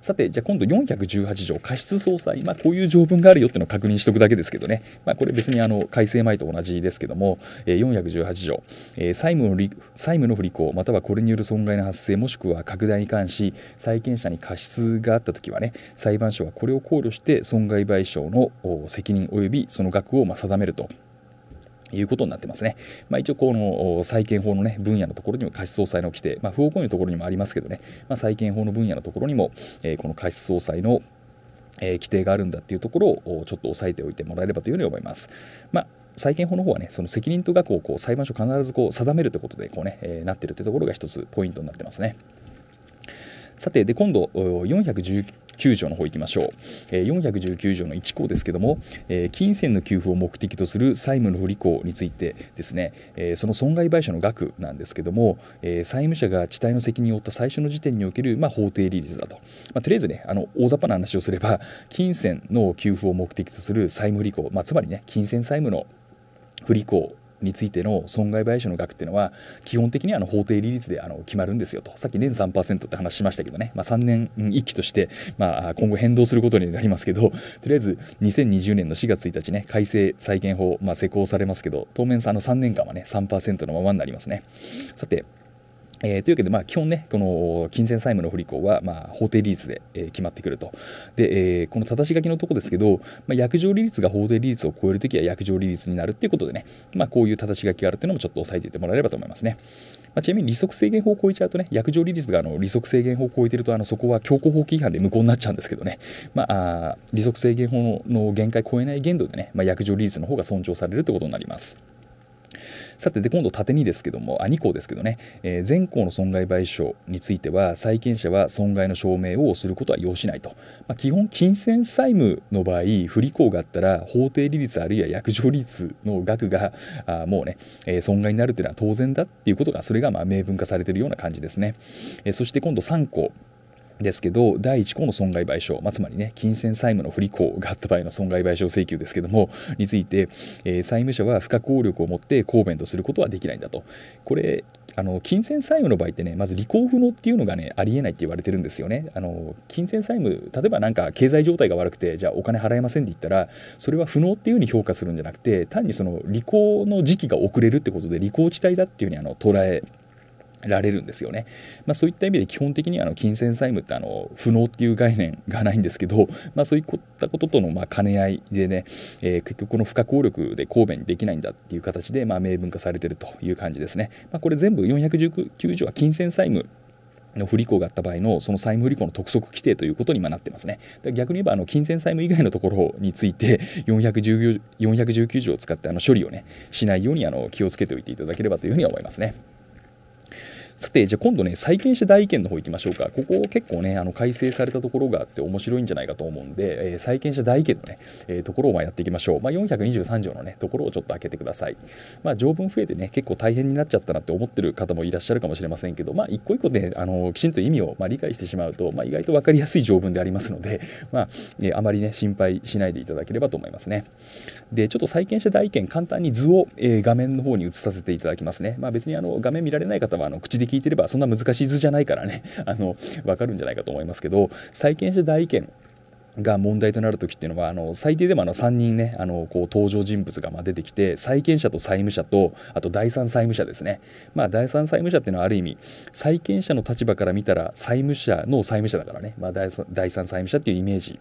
さて、じゃあ今度418条過失相殺、まあ、こういう条文があるよっていうのを確認しておくだけですけどね、まあ、これ別にあの改正前と同じですけども、え418条、え債務の債務の不履行またはこれによる損害の発生もしくは拡大に関し債権者に過失があったときはね裁判所はこれを考慮して損害賠償の責任及びその額をま定めるということになってますね。まあ、一応、この債権法の、ね、分野のところにも貸し総裁の規定、まあ、不法行為のところにもありますけどね、まあ、債権法の分野のところにも、えー、この貸し総裁の、え規定があるんだっていうところをちょっと押さえておいてもらえればというふうに思います。まあ債権法の方はね、その責任と額をこう裁判所必ずこう定めるということでこうね、えー、なってるというところが一つポイントになってますね。さて、で今度4 1 419条の方行きましょう、えー、419条の1項ですけども、えー、金銭の給付を目的とする債務の不履行についてですね、えー、その損害賠償の額なんですけども、えー、債務者が地帯の責任を負った最初の時点における、まあ、法定利率だと、まあ、とりあえずねあの大雑把な話をすれば金銭の給付を目的とする債務不履行、まあ、つまりね金銭債務の不履行についての損害賠償の額っていうのは基本的にはあの法定利率であの決まるんですよとさっき年3%って話しましたけどね、まあ、3年1期として、まあ、今後変動することになりますけどとりあえず2020年の4月1日ね改正債権法、まあ、施行されますけど当面あの3年間はね3%のままになりますねさてえー、というわけで、まあ、基本ね、この金銭債務の不履行は、まあ、法定利率で、えー、決まってくると。で、えー、このただし書きのとこですけど、まあ、約定利率が法定利率を超えるときは約定利率になるっていうことでね、まあ、こういうただし書きがあるっていうのもちょっと押さえていてもらえればと思いますね。まあ、ちなみに利息制限法を超えちゃうとね、約定利率があの利息制限法を超えてると、あのそこは強行法規違反で無効になっちゃうんですけどね、まあ、あ利息制限法の限界を超えない限度でね、まあ、約定利率の方が尊重されるってことになります。さてで今度縦にですけどもあ2項ですけどね、えー、前項の損害賠償については債権者は損害の証明をすることは要しないと、まあ、基本金銭債務の場合不履行があったら法定利率あるいは約定利率の額があもうね、えー、損害になるというのは当然だっていうことがそれがまあ明文化されているような感じですね、えー、そして今度3項ですけど、第1項の損害賠償、まあ、つまりね、金銭債務の不履行があった場合の損害賠償請求ですけども、について、えー、債務者は不可抗力を持って抗弁とすることはできないんだと。これ、あの金銭債務の場合ってね、まず履行不能っていうのがね、ありえないって言われてるんですよね。あの金銭債務、例えばなんか経済状態が悪くて、じゃあお金払えませんって言ったら、それは不能っていうふうに評価するんじゃなくて、単にその履行の時期が遅れるってことで、履行地帯だっていうふうにあの捉えられるんですよね。まあ、そういった意味で基本的にあの金銭債務ってあの不能っていう概念がないんですけど、まあ、そういったこととのま兼ね合いでね、えー、結局この不可抗力で抗弁できないんだっていう形でま明文化されてるという感じですね。まあ、これ全部419条は金銭債務の不履行があった場合のその債務不履行の督促規定ということになってますね。逆に言えばあの金銭債務以外のところについて419条を使ってあの処理をねしないようにあの気をつけておいていただければというふうに思いますね。さて、じゃあ今度ね、債権者代意見の方行きましょうか。ここ結構ね、あの改正されたところがあって面白いんじゃないかと思うんで、えー、債権者代意見のね、えー、ところをまやっていきましょう。まあ、423条のね、ところをちょっと開けてください。まあ、条文増えてね、結構大変になっちゃったなって思ってる方もいらっしゃるかもしれませんけど、まあ、一個一個ね、あのきちんと意味をま理解してしまうと、まあ、意外と分かりやすい条文でありますので、まあ、えー、あまりね、心配しないでいただければと思いますね。で、ちょっと債権者代意見、簡単に図を、え画面の方に移させていただきますね。まあ、別にあの画面見られない方はあの口で聞いてればそんな難しい図じゃないからね あの分かるんじゃないかと思いますけど債権者代意見が問題となる時っていうのはあの最低でもあの3人ねあのこう登場人物がま出てきて債権者と債務者とあと第三債務者ですねまあ第三債務者っていうのはある意味債権者の立場から見たら債務者の債務者だからね、まあ、第三債務者っていうイメージ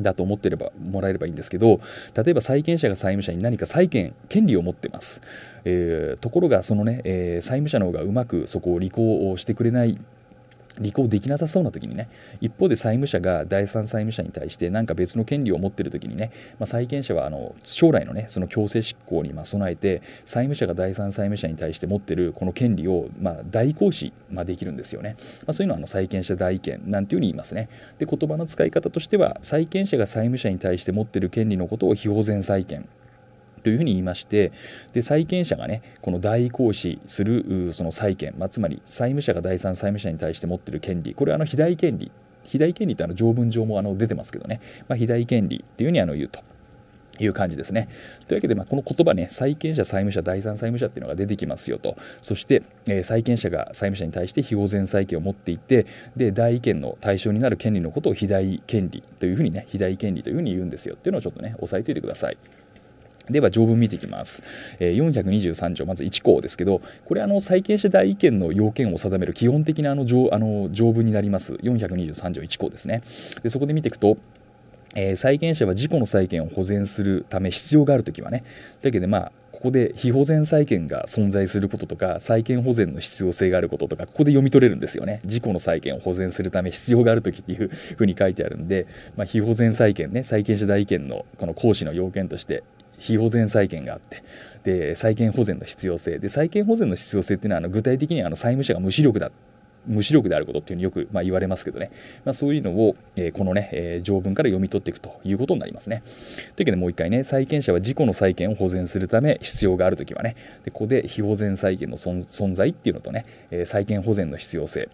だと思ってればもらえればいいんですけど例えば債権者が債務者に何か債権権利を持ってます、えー、ところがそのね、えー、債務者の方がうまくそこを履行をしてくれない履行できなさそうな時にね一方で債務者が第三債務者に対して何か別の権利を持ってる時にね、まあ、債権者はあの将来のねその強制執行にま備えて債務者が第三債務者に対して持ってるこの権利をま代行使、まできるんですよね、まあ、そういうのはあの債権者代権なんていうふうに言いますねで言葉の使い方としては債権者が債務者に対して持ってる権利のことを非法全債権というふうに言いましてで債権者がねこの代行使するその債権、まあ、つまり債務者が第三債務者に対して持ってる権利これはあの肥大権利肥大権利ってあの条文上もあの出てますけどね、まあ、肥大権利っていうふうにあの言うと。いう感じですね。というわけで、まあ、この言葉ね、債権者、債務者、第三債務者っていうのが出てきますよと。そして、えー、債権者が債務者に対して非合前債権を持っていて、で、代権の対象になる権利のことを肥大権利というふうにね、肥大権利というふうに言うんですよっていうのをちょっとね、押さえておいてください。では条文見ていきます。え423条、まず1項ですけど、これあの、債権者代意見の要件を定める基本的なあの条あの条文になります。423条1項ですね。でそこで見ていくと、えー、債権者は事故の債権を保全するため必要があるときはね。というわけで、まあ、ここで非保全債権が存在することとか債権保全の必要性があることとかここで読み取れるんですよね事故の債権を保全するため必要がある時っていうふうに書いてあるんで、まあ、非保全債権ね債権者代意権のこの行使の要件として非保全債権があってで債権保全の必要性で債権保全の必要性っていうのはあの具体的にはあの債務者が無視力だ無視力であることっていうによくまあ言われますけどね、まあ、そういうのを、えー、このね、えー、条文から読み取っていくということになりますね。というわけでもう一回ね債権者は自己の債権を保全するため必要があるときはねでここで非保全債権の存在っていうのとね、えー、債権保全の必要性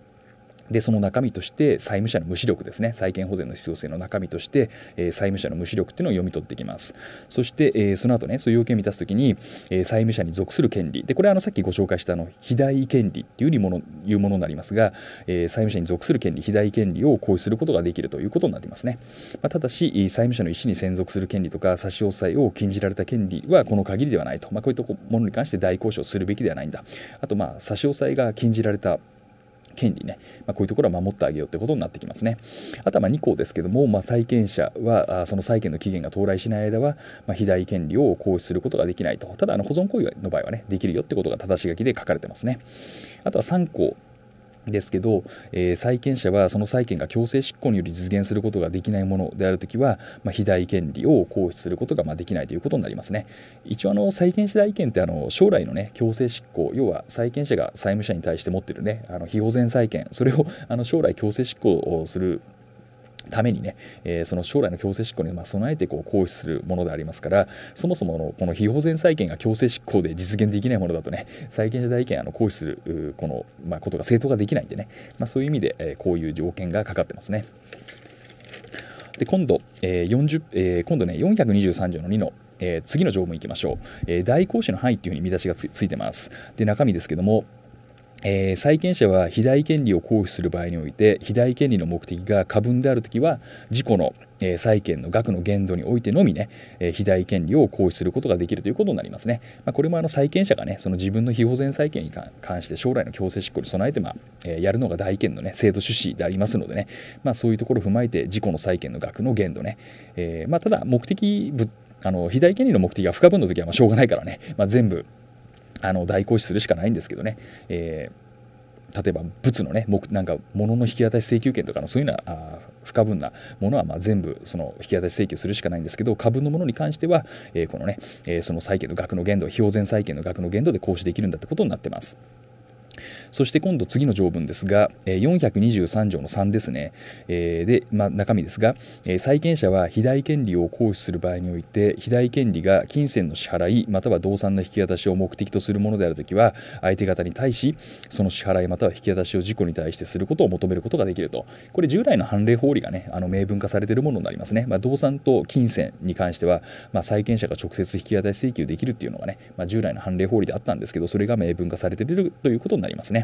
でその中身として債務者の無視力ですね債権保全の必要性の中身として、えー、債務者の無視力っていうのを読み取ってきますそして、えー、その後ねそういう要件を満たす時に、えー、債務者に属する権利でこれはあのさっきご紹介したあの肥大権利っていうものいうものになりますが、えー、債務者に属する権利肥大権利を行使することができるということになってますね、まあ、ただし債務者の意思に専属する権利とか差し押さえを禁じられた権利はこの限りではないと、まあ、こういったものに関して大交渉するべきではないんだあとまあ差し押さえが禁じられた権利ね、まあ、こういうところは守ってあげようってことになってきますね。あとはま2項ですけども、まあ、債権者はあその債権の期限が到来しない間は、まあ、被害権利を行使することができないと。ただ、あの保存行為の場合はね、できるよってことが正し書きで書かれてますね。あとは3項。ですけど、えー、債権者はその債権が強制執行により実現することができないものであるときは、まあ、非代権利を行使することがまあできないということになりますね。一応あの債権者代権ってあの将来のね強制執行要は債権者が債務者に対して持ってるねあの非保全債権それをあの将来強制執行をするためにね、えー、その将来の強制執行にま備えてこう行使するものでありますからそもそものこの非法全債権が強制執行で実現できないものだとね債権者代権あの行使するこの、まあ、ことが正当化できないんでね、まあ、そういう意味で、えこういう条件がかかってますね。で今度、えー4えー、今度ね423条の2のえー、次の条文いきましょう、えー、代行使の範囲というふうに見出しがついてますで中身ですけどもえー、債権者は肥大権利を行使する場合において肥大権利の目的が過分である時は事故の、えー、債権の額の限度においてのみね、えー、肥大権利を行使することができるということになりますね、まあ、これもあの債権者がねその自分の非保全債権に関して将来の強制執行に備えて、まあえー、やるのが大権の、ね、制度趣旨でありますのでね、まあ、そういうところを踏まえて自己の債権の額の限度ね、えーまあ、ただ目的あの肥大権利の目的が不可分の時はまあしょうがないからね、まあ、全部あの大行使するしかないんですけどね、えー、例えば物のねなんか物の引き渡し請求権とかのそういうのうな不可分なものはま全部その引き渡し請求するしかないんですけど過分のものに関しては、えー、このね、えー、その債権の額の限度標準債権の額の限度で行使できるんだってことになってます。そして今度次の条文ですが、423条の3ですね。で、まあ、中身ですが、債権者は被害権利を行使する場合において、被害権利が金銭の支払い、または動産の引き渡しを目的とするものであるときは、相手方に対し、その支払いまたは引き渡しを事故に対してすることを求めることができると。これ従来の判例法理がね、あの明文化されているものになりますね。まあ、動産と金銭に関しては、まあ、債権者が直接引き渡し請求できるっていうのがね、まあ、従来の判例法理であったんですけど、それが明文化されているということになりますね。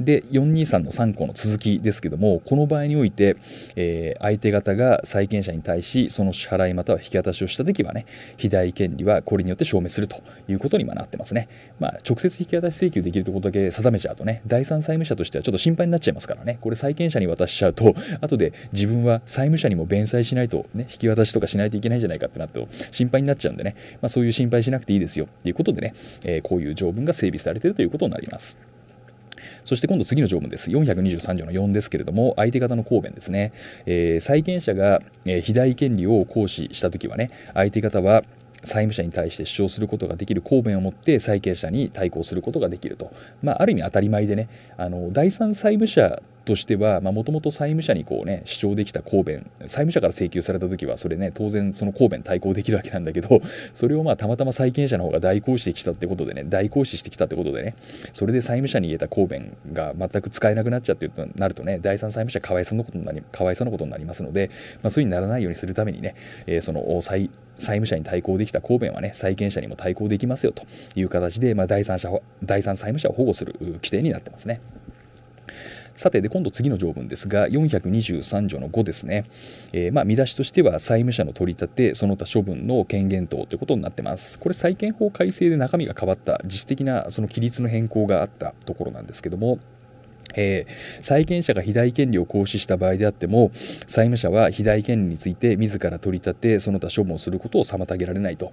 で423の3項の続きですけどもこの場合において、えー、相手方が債権者に対しその支払いまたは引き渡しをした時はね被害権利はこれによって消滅するということに今なってますね、まあ、直接引き渡し請求できるいうことだけ定めちゃうとね第三債務者としてはちょっと心配になっちゃいますからねこれ債権者に渡しちゃうと 後で自分は債務者にも弁済しないと、ね、引き渡しとかしないといけないんじゃないかってなって心配になっちゃうんでね、まあ、そういう心配しなくていいですよっていうことでね、えー、こういう条文が整備されているということになります。そして今度次の条文です。423条の4ですけれども、相手方の公弁ですね。えー、債権者が、えー、被代権利を行使したときはね、相手方は、債務者に対して主張することができる公弁を持って債権者に対抗することができると、まあ、ある意味当たり前でねあの第三債務者としてはもともと債務者にこうね主張できた公弁債務者から請求された時はそれね当然その公弁対抗できるわけなんだけど それをまあたまたま債権者の方が代行してきたってことでね代行使してきたってことでねそれで債務者に言えた公弁が全く使えなくなっちゃってるとなるとね第三債務者かわいそうなことになりかわいそうなことになりますので、まあ、そういうにならないようにするためにね、えー、その債債務者に対抗できた公弁はね、債権者にも対抗できますよという形で、まあ、第三者、第三債務者を保護する規定になってますね。さてで今度次の条文ですが423条の5ですね、えー、まあ、見出しとしては債務者の取り立てその他処分の権限等ということになってますこれ債権法改正で中身が変わった実質的なその規律の変更があったところなんですけどもえー、債権者が被害権利を行使した場合であっても債務者は被害権利について自ら取り立てその他処分をすることを妨げられないと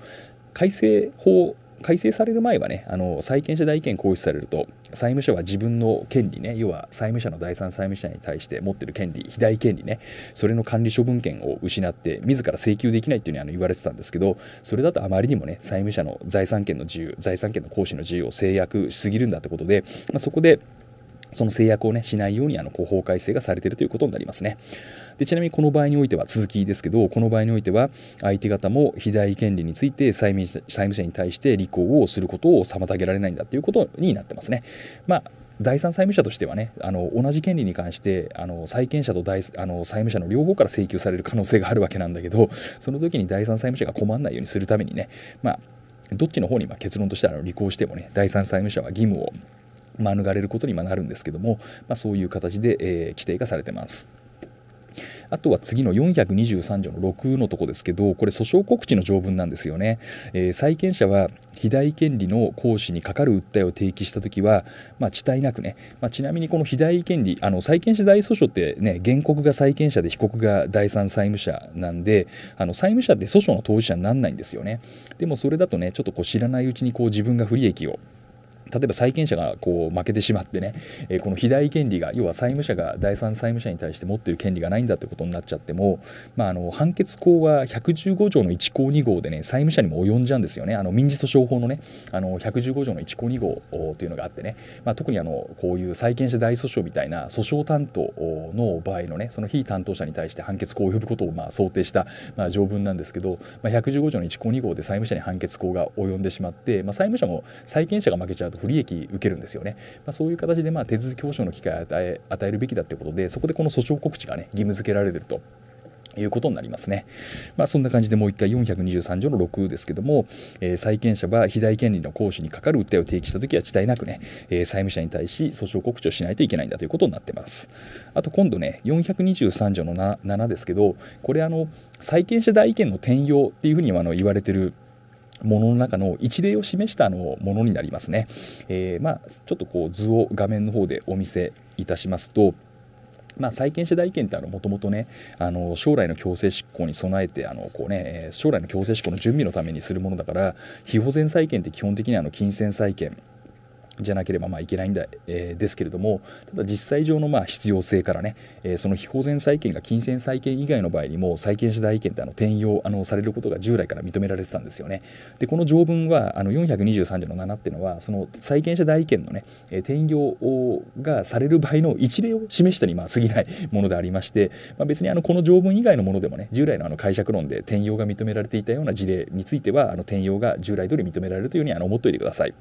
改正法改正される前はねあの債権者代位権行使されると債務者は自分の権利ね要は債務者の第三債務者に対して持ってる権利被害権利ねそれの管理処分権を失って自ら請求できないっていうふうにあの言われてたんですけどそれだとあまりにもね債務者の財産権の自由財産権の行使の自由を制約しすぎるんだってことで、まあ、そこでその制約をね、しないように、あの、こう法改正がされているということになりますね。で、ちなみにこの場合においては、続きですけど、この場合においては、相手方も被害権利について債務債務者に対して履行をすることを妨げられないんだということになってますね。まあ、第三債務者としてはね、あの同じ権利に関して、あの債権者と第あの債務者の両方から請求される可能性があるわけなんだけど、その時に第三債務者が困らないようにするためにね、まあ、どっちの方にま結論としては履行してもね、第三債務者は義務を免れることになるんですけども、まあ、そういう形で、えー、規定がされてます。あとは次の423条の6のとこですけど、これ訴訟告知の条文なんですよね。えー、債権者は肥大権利の行使に係る訴えを提起したときは、まあ、遅滞なくね、まあ、ちなみにこの肥大権利、あの債権者大訴訟ってね、原告が債権者で被告が第三債務者なんで、あの債務者って訴訟の当事者にならないんですよね。でもそれだとね、ちょっとこう知らないうちにこう自分が不利益を例えば債権者がこう負けてしまってね、えー、この肥大権利が要は債務者が第三債務者に対して持っている権利がないんだということになっちゃっても、まあ、あの判決項は115条の1項2号でね債務者にも及んじゃうんですよねあの民事訴訟法のねあの115条の1項2号というのがあってね、まあ、特にあのこういう債権者大訴訟みたいな訴訟担当の場合のねその被担当者に対して判決項を及ぶことをまあ想定した、まあ、条文なんですけど、まあ、115条の1項2号で債務者に判決項が及んでしまって、まあ、債務者も債権者が負けちゃうと不利益受けるんですよね、まあ、そういう形でまあ手続き保障の機会を与え与えるべきだということでそこでこの訴訟告知が、ね、義務付けられると。いうことになりますね。まあ、そんな感じでもう1回423条の6ですけども、えー、債権者は被害権利の行使にかかる訴えを提起したときは、遅滞なくね、えー、債務者に対し訴訟告知をしないといけないんだということになってます。あと今度ね、423条の 7, 7ですけど、これあの、債権者代位権の転用っていうふうにあの言われてるものの中の一例を示したのものになりますね。えー、まあ、ちょっとこう図を画面の方でお見せいたしますと、まあ、債権者代権ってもともとねあの将来の強制執行に備えてあのこう、ね、将来の強制執行の準備のためにするものだから非保全債権って基本的にあの金銭債権じゃなければまあいけないんだ、えー、ですけれどもただ実際上のまあ必要性からね、えー、その非法然債権が金銭債権以外の場合にも債権者代位権ってあの転用あのされることが従来から認められてたんですよね。でこの条文はあの423条の7っていうのはその債権者代位権のね、えー、転用がされる場合の一例を示したにまあ過ぎないものでありまして、まあ、別にあのこの条文以外のものでもね従来のあの解釈論で転用が認められていたような事例についてはあの転用が従来通り認められるというふうにあの思っておいてください。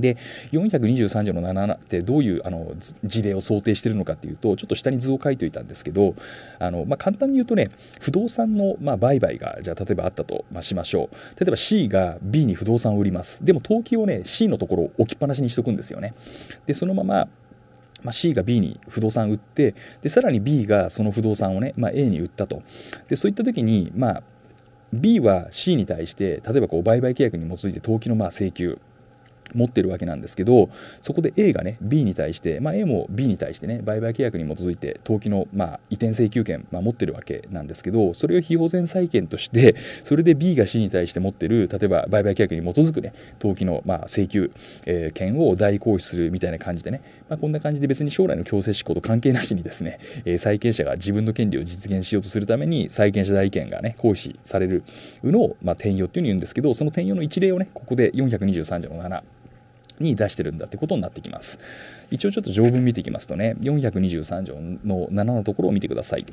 で423条の7ってどういうあの事例を想定しているのかというとちょっと下に図を書いておいたんですけどあの、まあ、簡単に言うとね不動産の、まあ、売買がじゃあ例えばあったと、まあ、しましょう例えば C が B に不動産を売りますでも登記をね C のところを置きっぱなしにしとくんですよねでそのまままあ、C が B に不動産を売ってでさらに B がその不動産をね、まあ、A に売ったとでそういった時に、まあ、B は C に対して例えばこう売買契約に基づいて登記のまあ請求持ってるわけなんですけどそこで A がね B に対して、まあ、A も B に対してね売買契約に基づいて登記の、まあ、移転請求権、まあ、持ってるわけなんですけどそれを非保全債権としてそれで B が C に対して持ってる例えば売買契約に基づくね登記の、まあ、請求、えー、権を代行使するみたいな感じでねまあ、こんな感じで別に将来の強制執行と関係なしにですね、えー、債権者が自分の権利を実現しようとするために債権者代意権がね、行使されるのを、まあ、転用っていうふうに言うんですけど、その転用の一例をね、ここで423条の7、に出してるんだってことになってきます。一応ちょっと条文見ていきますとね、423条の7のところを見てください。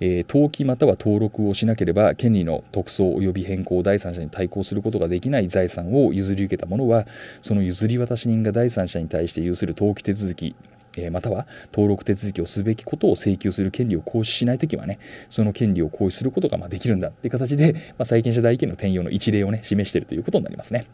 えー、登記または登録をしなければ、権利の特措及び変更を第三者に対抗することができない財産を譲り受けた者は、その譲り渡し人が第三者に対して有する登記手続き、えまたは登録手続きをすべきことを請求する権利を行使しないときはね、その権利を行使することがまできるんだっていう形で、まあ、債権者代金の転用の一例をね、示しているということになりますね。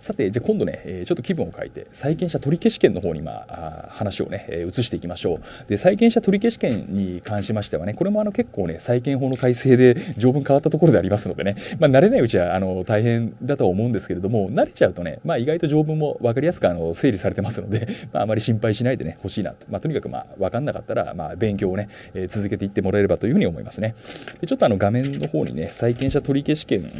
さて、じゃあ今度ね、えちょっと気分を変えて、債権者取消権の方に、まあ、話をね、え移していきましょう。で、債権者取消権に関しましてはね、これもあの結構ね、債権法の改正で 条文変わったところでありますのでね、まあ、慣れないうちはあの大変だとは思うんですけれども、慣れちゃうとね、まあ、意外と条文も分かりやすくあの整理されてますので、まあ、あまり心配しないでね、欲しいなと。まあ、とにかく、まあ、分かんなかったら、まあ、勉強をね、え続けていってもらえればというふうに思いますね。でちょっとあの画面の方にね、債権者取消権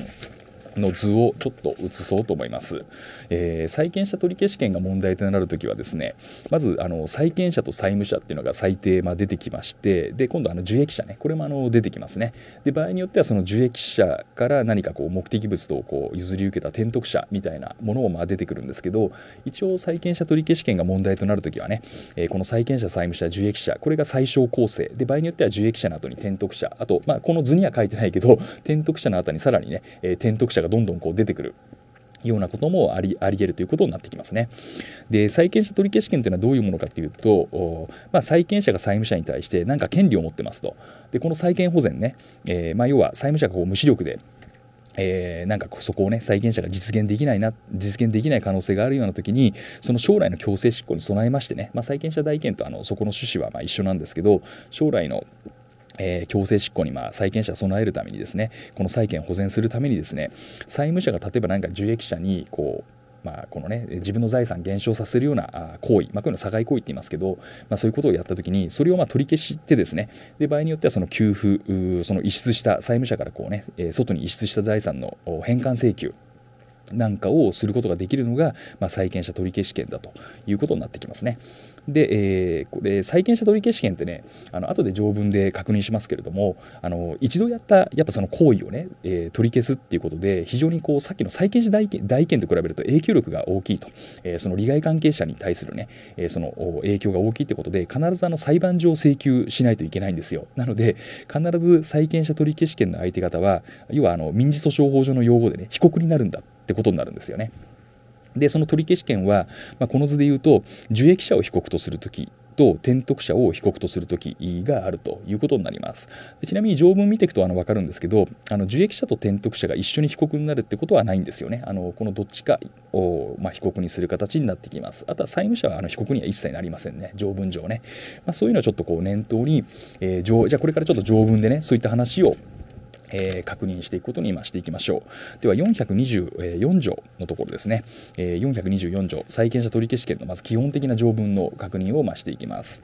の図をちょっと写そうと思います、えー、債権者取消権が問題となるときはですねまずあの債権者と債務者っていうのが最低、まあ、出てきましてで今度あの受益者ねこれもあの出てきますねで場合によってはその受益者から何かこう目的物とこう譲り受けた転得者みたいなものもまあ出てくるんですけど一応債権者取消権が問題となるときはね、えー、この債権者債務者受益者これが最小構成で場合によっては受益者の後に転得者あと、まあ、この図には書いてないけど転得者の後にさらにね、え転得者者がどんどんこう出てくるようなこともありあり得るということになってきますね。で債権者取消権というのはどういうものかというと、まあ、債権者が債務者に対して何か権利を持ってますとでこの債権保全ね、えー、まあ、要は債務者がこう無視力でえー、なんかそこをね債権者が実現できないな実現できない可能性があるような時にその将来の強制執行に備えましてね、まあ、債権者代意とあのそこの趣旨はま一緒なんですけど将来のえー、強制執行にまあ債権者を備えるためにですねこの債権を保全するためにですね債務者が例えば何か受益者にこうまあ、このね自分の財産減少させるような行為、まあ、こういうの差害行為って言いますけど、まあ、そういうことをやった時にそれをまあ取り消してですねで場合によってはその給付その遺失した債務者からこうね外に遺失した財産の返還請求なんかをすることができるのが、まあ、債権者取消権だということになってきますね。で、えー、これ債権者取消権ってねあの後で条文で確認しますけれどもあの一度やったやっぱその行為をね、えー、取り消すっていうことで非常にこうさっきの債権者代権と比べると影響力が大きいと、えー、その利害関係者に対するね、えー、その影響が大きいってことで必ずあの裁判上請求しないといけないんですよなので必ず債権者取消権の相手方は要はあの民事訴訟法上の用語でね被告になるんだってことになるんですよね。でその取り消し権は、まあ、この図で言うと受益者を被告とする時と転得者を被告とするときがあるということになりますちなみに条文見ていくとあの分かるんですけどあの受益者と転得者が一緒に被告になるってことはないんですよねあのこのどっちかを、まあ、被告にする形になってきますあとは債務者はあの被告には一切なりませんね条文上ね、まあ、そういうのはちょっとこう念頭に、えー、じゃあこれからちょっと条文でねそういった話をえー、確認していくことに今していきましょう。では424条のところですね。えー、424条、債権者取消権のまず基本的な条文の確認をましていきます。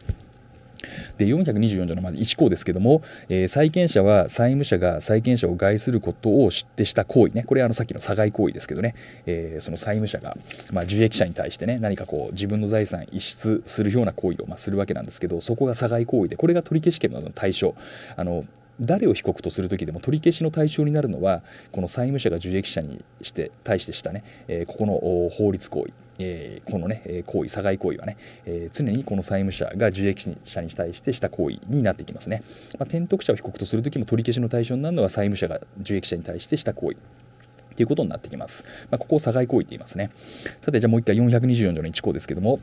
で424条のまず1項ですけども、えー、債権者は債務者が債権者を害することを知ってした行為ねこれあのさっきの差害行為ですけどね、えー、その債務者が、まあ、受益者に対してね何かこう自分の財産逸失するような行為を、まあ、するわけなんですけどそこが差害行為でこれが取消権などの対象あの誰を被告とする時でも取り消しの対象になるのはこの債務者が受益者にして対してしたね、えー、ここの法律行為、えー、このね行為差害行為はね、えー、常にこの債務者が受益者に対してした行為になってきますね、まあ、転得者を被告とする時も取り消しの対象になるのは債務者が受益者に対してした行為ということになってきます。まあ、ここを差行為って言いますね。さて、じゃあもう一回424条の1項ですけども、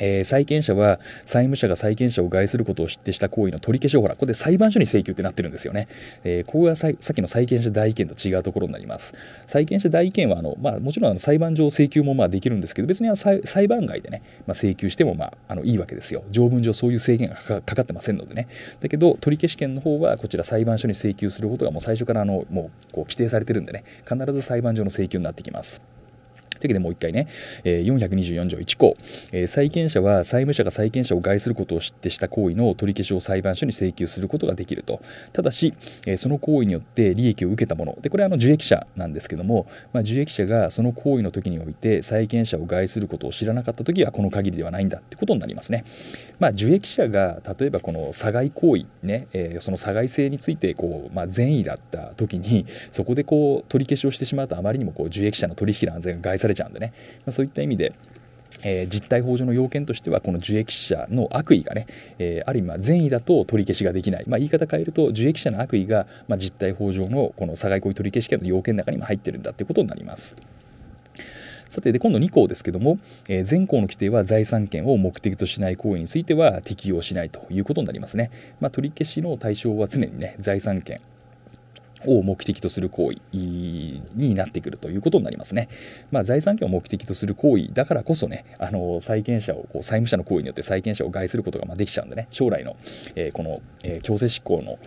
えー、債権者は債務者が債権者を害することを知ってした行為の取り消しをほら、これ裁判所に請求ってなってるんですよね。えー、ここがさっきの債権者代意見と違うところになります。債権者代意見はあの、まあ、もちろんあの裁判上請求もまあできるんですけど、別に裁判外でね、まあ、請求してもまああのいいわけですよ。条文上そういう制限がかかってませんのでね。だけど、取り消し権の方はこちら裁判所に請求することがもう最初からあのもうこう規定されてるんでね、必ず裁判上の請求になってきます。というわけでもう一回ね、えー、424条1項、えー、債権者は債務者が債権者を害することを知ってした行為の取り消しを裁判所に請求することができると。ただし、えー、その行為によって利益を受けたもの、でこれはあの受益者なんですけども、まあ、受益者がその行為の時において債権者を害することを知らなかった時はこの限りではないんだってことになりますね。まあ、受益者が例えばこの差害行為ね、えー、その差害性についてこう、まあ、善意だった時にそこでこう取り消しをしてしまうとあまりにもこう受益者の取引の安全が害されれちゃうんでね、まそういった意味で、えー、実態法上の要件としてはこの受益者の悪意がね、えー、ある意味善意だと取り消しができない、まあ、言い方変えると受益者の悪意が、まあ、実態法上のこの差外行為取り消し権の要件の中にも入ってるんだということになります。さてで今度2項ですけども、えー、前項の規定は財産権を目的としない行為については適用しないということになりますね。まあ、取り消しの対象は常にね財産権を目的とする行為になってくるということになりますね。まあ、財産権を目的とする行為だからこそね、あの債権者をこう債務者の行為によって債権者を害することがまできちゃうんでね、将来の、えー、この、えー、強制執行の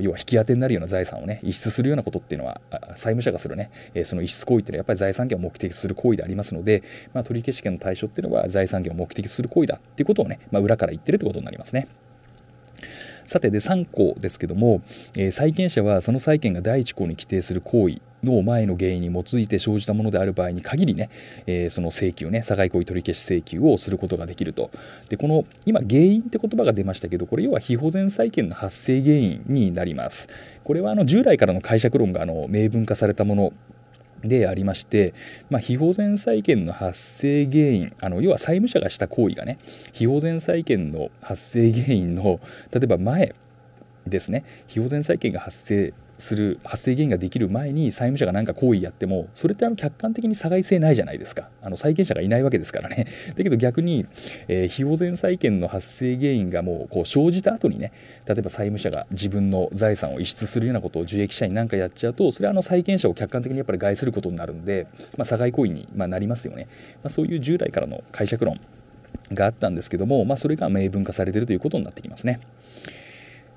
要は引き当てになるような財産をね、遺失するようなことっていうのは、債務者がするね、えその遺失行為っていうのはやっぱり財産権を目的とする行為でありますので、まあ、取消権の対象っていうのは財産権を目的とする行為だっていうことをね、まあ、裏から言ってるってことになりますね。さてで3項ですけども、えー、債権者はその債権が第1項に規定する行為の前の原因に基づいて生じたものである場合に限りね、えー、その請求ね、社外行為取消し請求をすることができると。で、この、今、原因って言葉が出ましたけど、これ要は非保全債権の発生原因になります。これはあの従来からの解釈論があの明文化されたものでありまして、まあ、非保全債権の発生原因あの要は債務者がした行為がね非保全債権の発生原因の例えば前ですね非保全債権が発生する発生原因ができる前に債務者が何か行為やってもそれってあの客観的に差害異性ないじゃないですかあの債権者がいないわけですからね だけど逆に、えー、非保全債権の発生原因がもうこう生じた後にね例えば債務者が自分の財産を逸失するようなことを受益者に何かやっちゃうとそれはあの債権者を客観的にやっぱり害することになるんで、まあ、差害行為に、まあ、なりますよね、まあ、そういう従来からの解釈論があったんですけども、まあ、それが明文化されてるということになってきますね。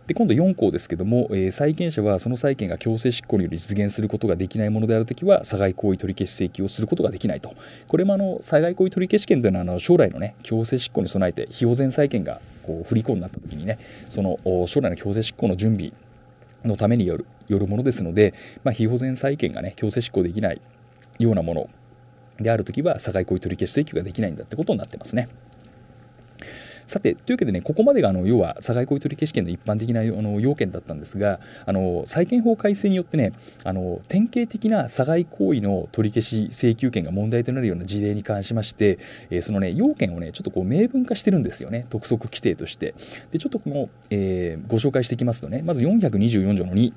で今度4項ですけども、えー、債権者はその債権が強制執行により実現することができないものであるときは、差外行為取り消し請求をすることができないと。これもあの、差外行為取り消し権というのは、あの将来のね、強制執行に備えて、非保全債権がこう不履行になったときにね、その将来の強制執行の準備のためによるよるものですので、まあ、非保全債権がね、強制執行できないようなものであるときは、差外行為取り消し請求ができないんだってことになってますね。さてというわけでねここまでがあの要は社外雇取消権の一般的なあの要件だったんですがあの債権法改正によってねあの典型的な社外行為の取り消し請求権が問題となるような事例に関しまして、えー、そのね要件をねちょっとこう明文化してるんですよね督促規定としてでちょっとこの、えー、ご紹介していきますとねまず424条の2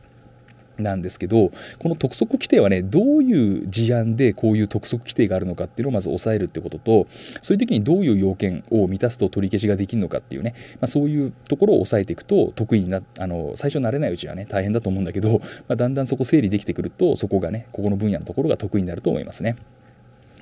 なんですけどこの督促規定はねどういう事案でこういう督促規定があるのかっていうのをまず押さえるってこととそういう時にどういう要件を満たすと取り消しができるのかっていうね、まあ、そういうところを押さえていくと得意になあの最初慣れないうちはね大変だと思うんだけど、まあ、だんだんそこ整理できてくるとそこがねここの分野のところが得意になると思いますね。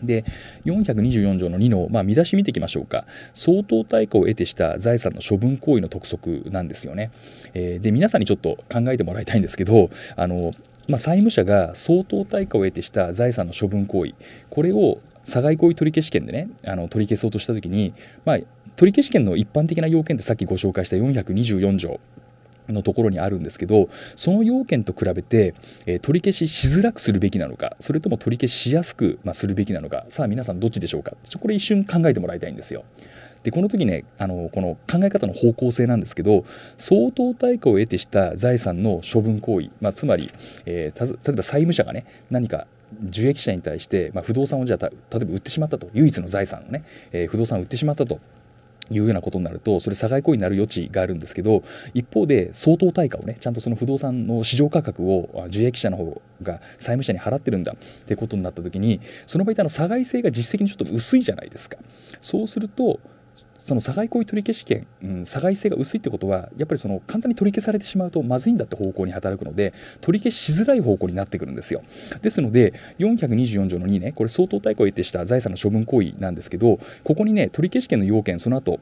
で424条の2の、まあ、見出し見ていきましょうか相当対価を得てした財産の処分行為の督促なんですよね、えー、で皆さんにちょっと考えてもらいたいんですけどあの、まあ、債務者が相当対価を得てした財産の処分行為これを差外行為取消権でねあの取り消そうとした時に、まあ、取消権の一般的な要件ってさっきご紹介した424条のところにあるんですけどその要件と比べて、えー、取り消ししづらくするべきなのかそれとも取り消ししやすく、まするべきなのかさあ皆さんどっちでしょうかちょこれ一瞬考えてもらいたいんですよ。でこの時ねあのこの考え方の方向性なんですけど相当対価を得てした財産の処分行為、まあ、つまり、えー、例えば債務者がね何か受益者に対して、まあ、不動産をじゃあ例えば売ってしまったと唯一の財産をね、えー、不動産を売ってしまったというようなことになるとそれ差外行為になる余地があるんですけど一方で相当対価をねちゃんとその不動産の市場価格を受益者の方が債務者に払ってるんだってことになったときにその場合ってあの外性が実績にちょっと薄いじゃないですか。そうするとその互い行為取消権、うん、互い性が薄いってことはやっぱりその簡単に取り消されてしまうとまずいんだって方向に働くので取り消しづらい方向になってくるんですよですので424条の2ねこれ相当対抗を得てした財産の処分行為なんですけどここにね取り消し権の要件その後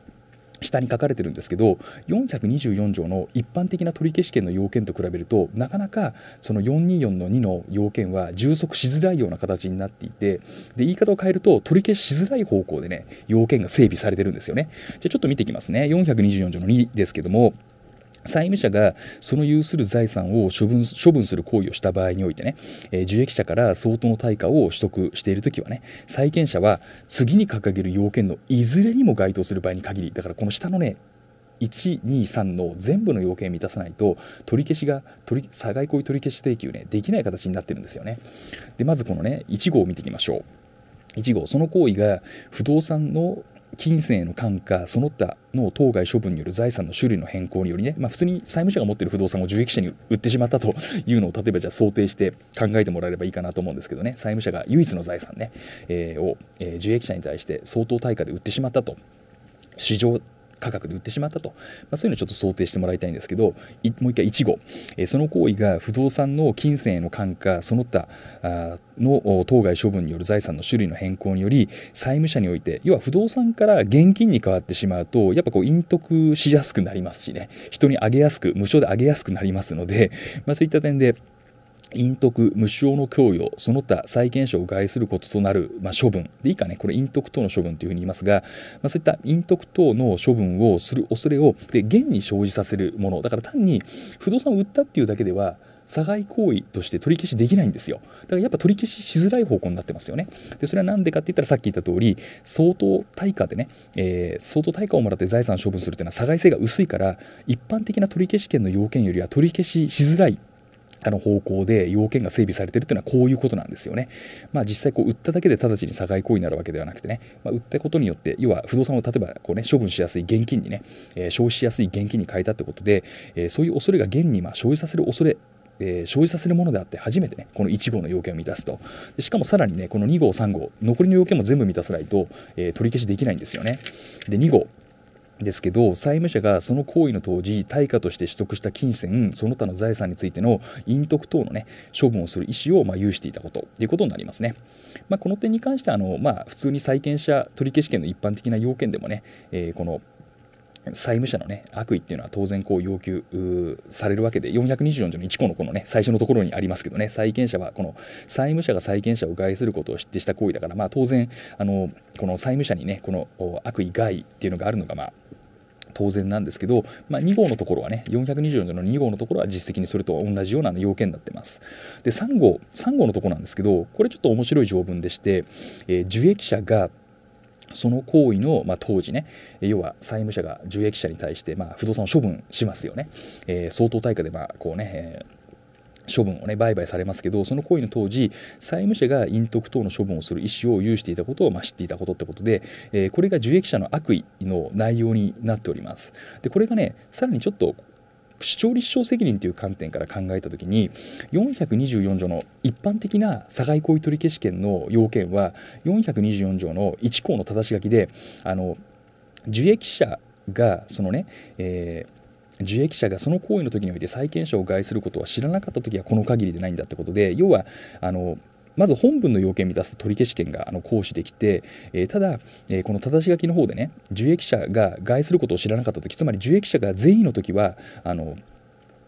下に書かれてるんですけど424条の一般的な取消権の要件と比べるとなかなかその424の2の要件は充足しづらいような形になっていてで言い方を変えると取り消しづらい方向でね要件が整備されてるんですよねじゃあちょっと見ていきますね424条の2ですけども債務者がその有する財産を処分処分する行為をした場合においてね、えー、受益者から相当の対価を取得しているときはね、債権者は次に掲げる要件のいずれにも該当する場合に限り、だからこの下のね、123の全部の要件を満たさないと取り消しが取り差外行為取り消し請求ねできない形になってるんですよね。でまずこのね1号を見ていきましょう。1号その行為が不動産の金銭の感化、その他の当該処分による財産の種類の変更によりね、まあ、普通に債務者が持っている不動産を受益者に売ってしまったというのを、例えばじゃあ想定して考えてもらえればいいかなと思うんですけどね、債務者が唯一の財産ね、えー、を、えー、受益者に対して相当対価で売ってしまったと。市場価格で売ってしまったと、まあ、そういうのをちょっと想定してもらいたいんですけどもう一回1号、えその行為が不動産の金銭への感化その他の当該処分による財産の種類の変更により債務者において要は不動産から現金に変わってしまうとやっぱこう隠匿しやすくなりますしね人にあげやすく無償であげやすくなりますので、まあ、そういった点で陰徳、無償の供与、その他債権者を害することとなる、まあ、処分でいいかね、これ陰徳等の処分というふうに言いますが、まあ、そういった陰徳等の処分をする恐れをで現に生じさせるもの、だから単に不動産を売ったっていうだけでは、差害行為として取り消しできないんですよ。だからやっぱ取り消ししづらい方向になってますよね。で、それは何でかって言ったらさっき言った通り、相当対価でね、えー、相当対価をもらって財産処分するっていうのは差害性が薄いから、一般的な取り消し権の要件よりは取り消ししづらいかの方向で要件が整備されているというのはこういうことなんですよね。まあ、実際こう売っただけで直ちに社会行為になるわけではなくてね、まあ、売ったことによって要は不動産を例えばこう、ね、処分しやすい現金にね、えー、消費しやすい現金に変えたってことで、えー、そういう恐れが現にまあ生じさせる恐れえー、生じさせるものであって初めてねこの1号の要件を満たすとでしかもさらにねこの2号3号残りの要件も全部満たさないと、えー、取り消しできないんですよねで2号ですけど債務者がその行為の当時対価として取得した金銭その他の財産についての隠匿等の、ね、処分をする意思をま有していたことということになりますね、まあ、この点に関してはあの、まあ、普通に債権者取消権の一般的な要件でもね、えー、この債務者のね、悪意っていうのは当然こう要求されるわけで、424条の1項のこのね、最初のところにありますけどね、債権者はこの債務者が債権者を害することを知ってした行為だから、まあ当然、あの、この債務者にね、この悪意害っていうのがあるのが、まあ、当然なんですけど、まあ、2号のところはね424条の2号のところは実績にそれと同じような要件になってますで3号3号のところなんですけどこれちょっと面白い条文でして、えー、受益者がその行為の、まあ、当時ね、要は債務者が受益者に対して、まあ、不動産を処分しますよね。えー、相当対価で、まあ、こうね、えー処分をね、売買されますけど、その行為の当時、債務者が隠匿等の処分をする意思を有していたことを、まあ、知っていたことってことで、えー、これが受益者の悪意の内容になっております。で、これがね、さらにちょっと視聴立証責任という観点から考えたときに424条の一般的な差外行為取消権の要件は424条の1項のただし書きであの受益者がそのね、えー受益者がその行為の時において債権者を害することは知らなかった時はこの限りでないんだってことで要はあのまず本文の要件を満たすと取り消し権があの行使できて、えー、ただ、えー、この正し書きの方でね受益者が害することを知らなかった時つまり受益者が善意の時はあの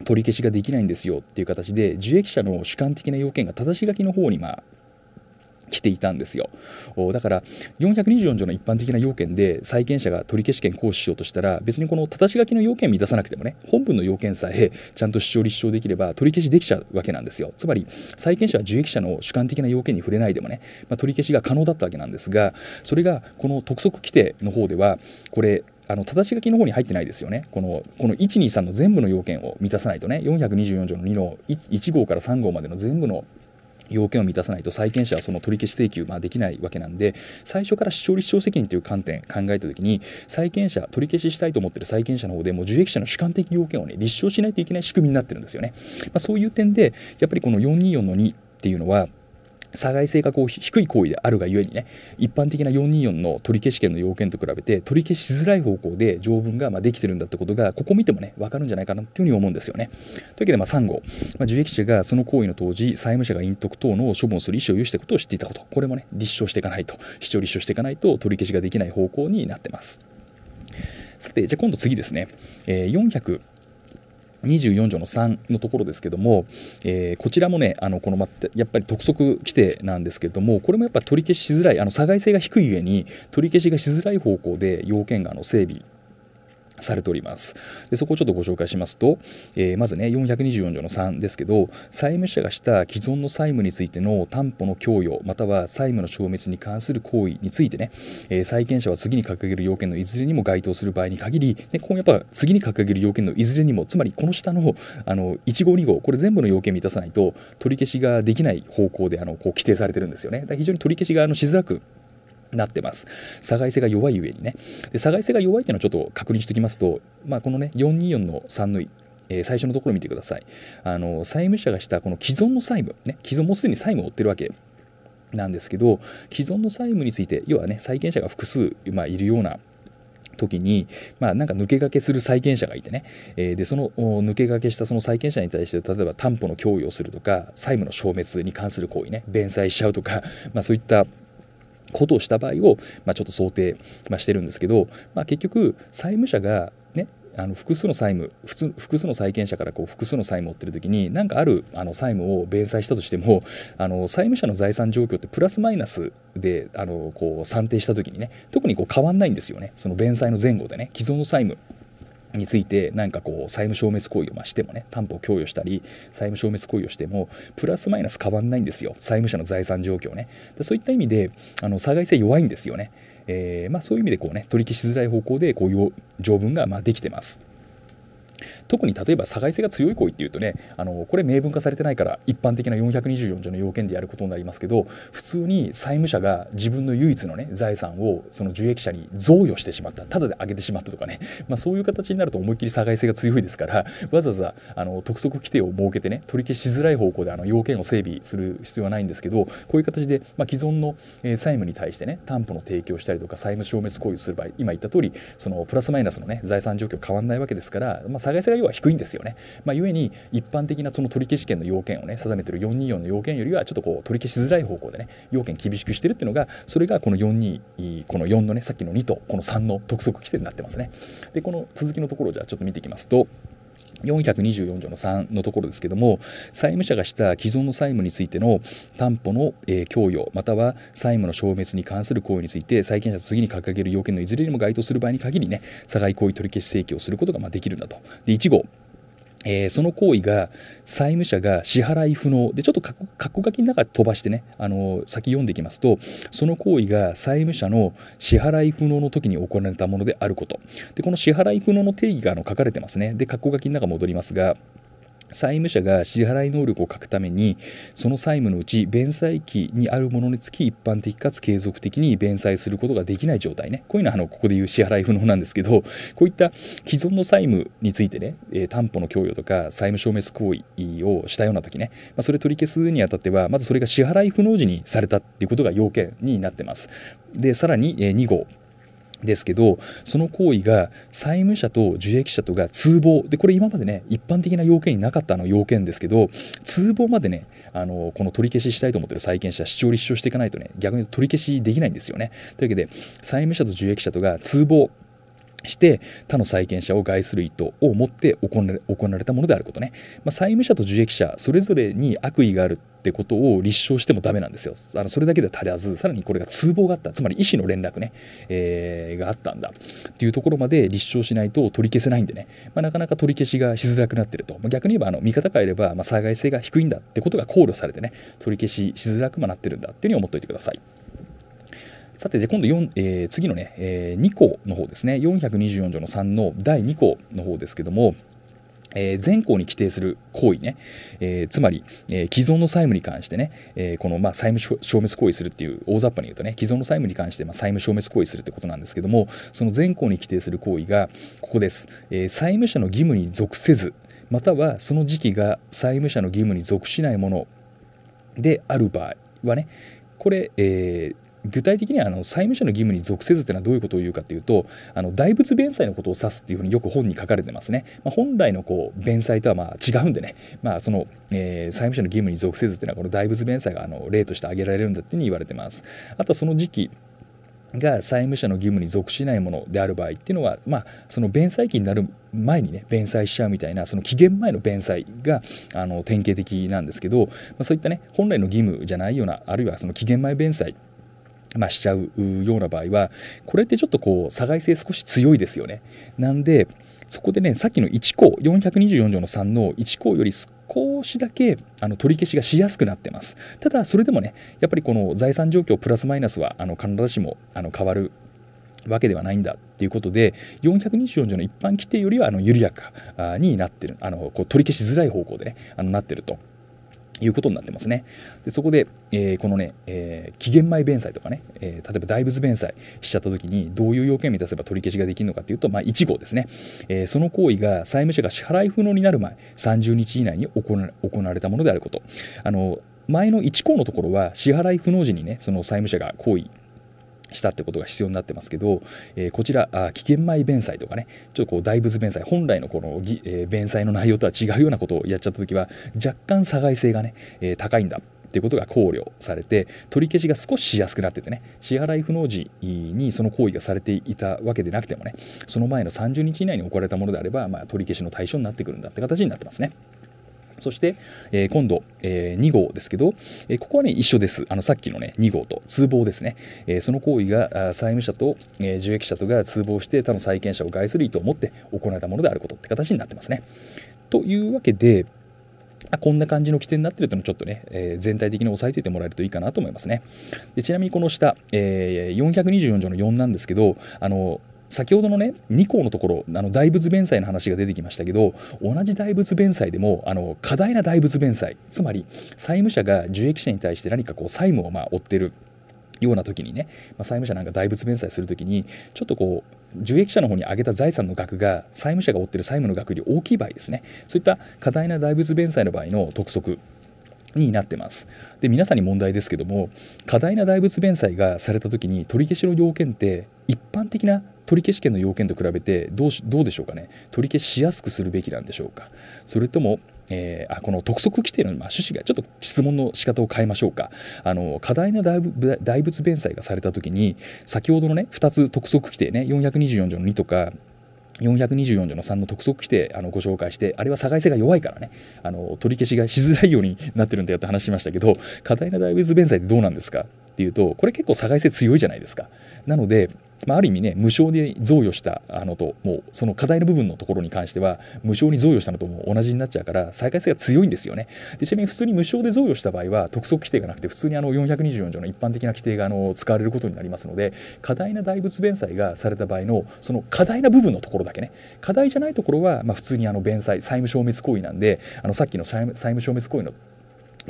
取り消しができないんですよっていう形で受益者の主観的な要件が正し書きの方にまあ来ていたんですよだから424条の一般的な要件で債権者が取消権行使しようとしたら別にこのただし書きの要件を満たさなくてもね本文の要件さえちゃんと主張立証できれば取り消しできちゃうわけなんですよつまり債権者は受益者の主観的な要件に触れないでもね、まあ、取り消しが可能だったわけなんですがそれがこの督促規定の方ではこれあの正し書きの方に入ってないですよね。このこの123の全部の要件を満たさないとね、424条の2の 1, 1号から3号までの全部の要件を満たさないと債権者はその取り消し請求、まあ、できないわけなんで最初から視聴率主張責任という観点考えた時に債権者取り消ししたいと思ってる債権者の方でも受益者の主観的要件を、ね、立証しないといけない仕組みになってるんですよね、まあ、そういう点でやっぱりこの424の2っていうのは差害性がこう低い行為であるがゆえにね一般的な424の取消権の要件と比べて取り消しづらい方向で条文がまできてるんだってことがここ見てもね分かるんじゃないかなっていうふうに思うんですよね。というわけでま3号、まあ、受益者がその行為の当時債務者が隠匿等の処分をする意思を有したことを知っていたことこれもね立証していかないと主張立証していかないと取り消しができない方向になってます。さてじゃあ今度次ですね、えー、400 24条の3のところですけども、えー、こちらもねあのこのやっぱり督促規定なんですけれどもこれもやっぱり取り消ししづらいあの差外性が低い上に取り消しがしづらい方向で要件があの整備されております。でそこをちょっとご紹介しますと、えー、まずね、424条の3ですけど、債務者がした既存の債務についての担保の供与、または債務の消滅に関する行為についてね、えー、債権者は次に掲げる要件のいずれにも該当する場合に限り、でここやっぱ次に掲げる要件のいずれにも、つまりこの下のあの1号、2号、これ全部の要件満たさないと、取り消しができない方向であのこう規定されてるんですよね。だから非常に取り消しがあのしづらくなってます。差外性が弱い上にね。で差外性が弱いというのはちょっと確認しておきますと、まあ、このね、424の3の、えー、最初のところ見てください。あの、債務者がしたこの既存の債務、ね、既存もすでに債務を負ってるわけなんですけど、既存の債務について、要はね、債権者が複数、まあ、いるような時に、まあ、なんか抜け駆けする債権者がいてね、えー、でその抜け駆けしたその債権者に対して例えば担保の供与をするとか債務の消滅に関する行為ね弁済しちゃうとか、まあ、そういったことをした場合を、まあ、ちょっと想定、まあ、してるんですけど、まあ、結局債務者がねあの複数の債務普通複数の債権者からこう複数の債務を負ってる時に何かあるあの債務を弁済したとしてもあの債務者の財産状況ってプラスマイナスであのこう算定した時にね特にこう変わんないんですよねその弁済の前後でね既存の債務についてなんかこう債務消滅行為をしてもね担保を供与したり債務消滅行為をしてもプラスマイナス変わんないんですよ債務者の財産状況ねでそういった意味であの差害性弱いんですよね、えー、まあ、そういう意味でこうね取り消しづらい方向でこういう条文がまできてます特に例えば差外性が強い行為っていうとねあのこれ明文化されてないから一般的な424条の要件でやることになりますけど普通に債務者が自分の唯一の、ね、財産をその受益者に贈与してしまったただであげてしまったとかね、まあ、そういう形になると思いっきり差外性が強いですからわざわざあの督促規定を設けてね取り消しづらい方向であの要件を整備する必要はないんですけどこういう形で、まあ、既存の、え債務に対してね担保の提供したりとか債務消滅行為をする場合今言った通りそのプラスマイナスのね財産状況変わらないわけですから、まあ、社外性が要は低いんですよね。まあ、故に一般的なその取り消し権の要件をね定めてる424の要件よりはちょっとこう取り消しづらい方向でね要件厳しくしてるっていうのがそれがこの42この4のねさっきの2とこの3の督促規定になってますね。でこの続きのところじゃあちょっと見ていきますと。424条の3のところですけども債務者がした既存の債務についての担保の、えー、供与または債務の消滅に関する行為について債権者と次に掲げる要件のいずれにも該当する場合に限りね差害行為取り消し請求をすることがまできるんだとで1号えー、その行為が債務者が支払い不能でちょっと括弧書きの中飛ばしてねあの先読んでいきますとその行為が債務者の支払い不能の時に行われたものであることでこの支払い不能の定義があの書かれてますねで括弧書きの中戻りますが債務者が支払い能力を欠くためにその債務のうち弁済期にあるものにつき一般的かつ継続的に弁済することができない状態ねこういうのはあのここで言う支払い不能なんですけどこういった既存の債務についてね、えー、担保の供与とか債務消滅行為をしたような時ね、まあ、それ取り消すにあたってはまずそれが支払い不能時にされたっていうことが要件になってますでさらに2号ですけどその行為が債務者と受益者とが通報でこれ今までね一般的な要件になかったの要件ですけど通報までねあのこの取り消ししたいと思ってる債権者主張立証していかないとね逆に取り消しできないんですよねというわけで債務者と受益者とが通報して他の債権者を害する意図を持って行われたものであることね、まあ、債務者と受益者それぞれに悪意があるってことを立証してもダメなんですよあのそれだけでは足らずさらにこれが通報があったつまり医師の連絡ね、えー、があったんだっていうところまで立証しないと取り消せないんでね、まあ、なかなか取り消しがしづらくなってると、まあ、逆に言えばあの見方変えれば、まあ、災害性が低いんだってことが考慮されてね取り消ししづらくもなってるんだっていうふうに思っておいてください。さて、今度えー、次のね、えー、2項の方ですね、424条の3の第2項の方ですけども、えー、前項に規定する行為ね、えー、つまり、えー、既存の債務に関してね、えー、このまあ債務消滅行為するっていう大雑把に言うとね既存の債務に関してまあ債務消滅行為するってことなんですけどもその前項に規定する行為がここです、えー、債務者の義務に属せずまたはその時期が債務者の義務に属しないものである場合はねこれ、えー、具体的にはあの債務者の義務に属せずというのはどういうことを言うかというとあの大仏弁済のことを指すというふうによく本に書かれてますね、まあ、本来のこう弁済とはまあ違うんでね、まあ、その、えー、債務者の義務に属せずというのはこの大仏弁済があの例として挙げられるんだっていうふうに言われてますあとはその時期が債務者の義務に属しないものである場合っていうのは、まあ、その弁済期になる前にね弁済しちゃうみたいなその期限前の弁済があの典型的なんですけど、まあ、そういったね本来の義務じゃないようなあるいはその期限前弁済まあ、しちゃうような場合は、これってちょっとこう、差外性少し強いですよね。なんで、そこでね、さっきの1項、424条の3の1項より少しだけあの取り消しがしやすくなってます。ただ、それでもね、やっぱりこの財産状況プラスマイナスはあの必ずしもあの変わるわけではないんだっていうことで424条の一般規定よりはあの緩やかになってるあのこう取り消しづらい方向で、ね、あのなってるということになってますね。でそこで、えー、このね、えー、期限前弁済とかね、えー、例えば大仏弁済しちゃった時にどういう要件を満たせば取り消しができるのかというと、まあ、1号ですね、えその行為が債務者が支払い不能になる前30日以内に行われたものであること。あの前の1項のところは支払い不能時にねその債務者が行為したってことが必要になってますけど、えー、こちらあ危険米弁済とかねちょっとこう大仏弁済本来のこの、えー、弁済の内容とは違うようなことをやっちゃった時は若干差外性がね、えー、高いんだっていうことが考慮されて取り消しが少ししやすくなっててね支払い不能時にその行為がされていたわけでなくてもねその前の30日以内に行われたものであれば、まあ、取り消しの対象になってくるんだって形になってますね。そして、えー、今度、えー、2号ですけど、えー、ここはね、一緒です。あの、さっきのね、2号と通報ですね。えその行為が、債務者と、え受益者とが通報して他の債権者を害する意図を持って行われたものであることって形になってますね。というわけで、あこんな感じの規定になってるというのをちょっとね、えー、全体的に押さえておいてもらえるといいかなと思いますね。でちなみにこの下、えー、424条の4なんですけど、あの先ほどのね2項のところあの大仏弁済の話が出てきましたけど同じ大仏弁済でもあの過大な大仏弁済つまり債務者が受益者に対して何かこう債務をまあ負ってるような時にね、まあ、債務者なんか大仏弁済する時にちょっとこう受益者の方に上げた財産の額が債務者が負ってる債務の額より大きい場合ですねそういった過大な大仏弁済の場合の督促になってますで皆さんに問題ですけども過大な大仏弁済がされた時に取り消しの要件って一般的な取り消し権の要件と比べてどうしどうでしょうかね取り消ししやすくするべきなんでしょうかそれともえー、あこの督促規定の、まあ、趣旨がちょっと質問の仕方を変えましょうかあの課題の大仏弁済がされた時に先ほどのね2つ督促規定ね424条の2とか424条の3の督促規定あのご紹介してあれは差外性が弱いからねあの取り消しがしづらいようになってるんだよって話しましたけど課題の大仏弁済ってどうなんですかっていうとこれ結構差外性強いじゃないですか。なので、まあ、ある意味ね無償で贈与したあのともうその課題の部分のところに関しては無償に贈与したのとも同じになっちゃうから再開性が強いんですよねでちなみに普通に無償で贈与した場合は督促規定がなくて普通にあの424条の一般的な規定があの使われることになりますので過大な大仏弁済がされた場合のその過大な部分のところだけね過大じゃないところは、まあ、普通にあの弁済債務消滅行為なんであのさっきの債務消滅行為の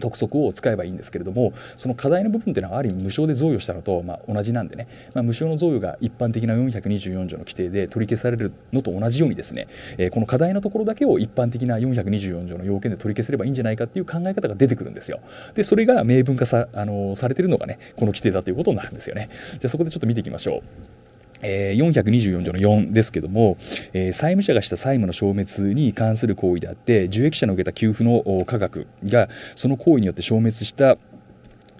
督促を使えばいいんですけれどもその課題の部分っていうのはある意味無償で贈与したのと、まあ、同じなんでね、まあ、無償の贈与が一般的な424条の規定で取り消されるのと同じようにですね、えー、この課題のところだけを一般的な424条の要件で取り消せればいいんじゃないかっていう考え方が出てくるんですよ。でそれが明文化さ,、あのされてるのがねこの規定だということになるんですよね。じゃそこでちょっと見ていきましょう。え424条の4ですけども、えー、債務者がした債務の消滅に関する行為であって受益者の受けた給付の価額がその行為によって消滅した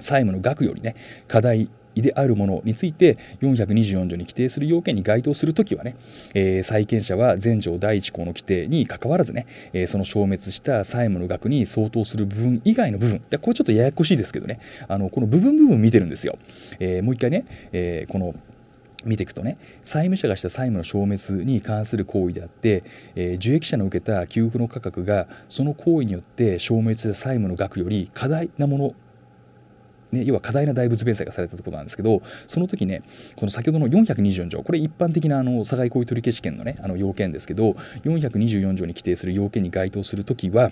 債務の額よりね課題であるものについて424条に規定する要件に該当するときはね、えー、債権者は全条第1項の規定にかかわらずね、えー、その消滅した債務の額に相当する部分以外の部分これちょっとややこしいですけどねあのこの部分部分見てるんですよ、えー、もう一回ね、えこの「見ていくとね債務者がした債務の消滅に関する行為であって、えー、受益者の受けた給付の価格がその行為によって消滅した債務の額より過大なものね、要は過大な大仏弁済がされたとことなんですけどその時ねこの先ほどの424条これ一般的なあの差外行為取消権のねあの要件ですけど424条に規定する要件に該当する時は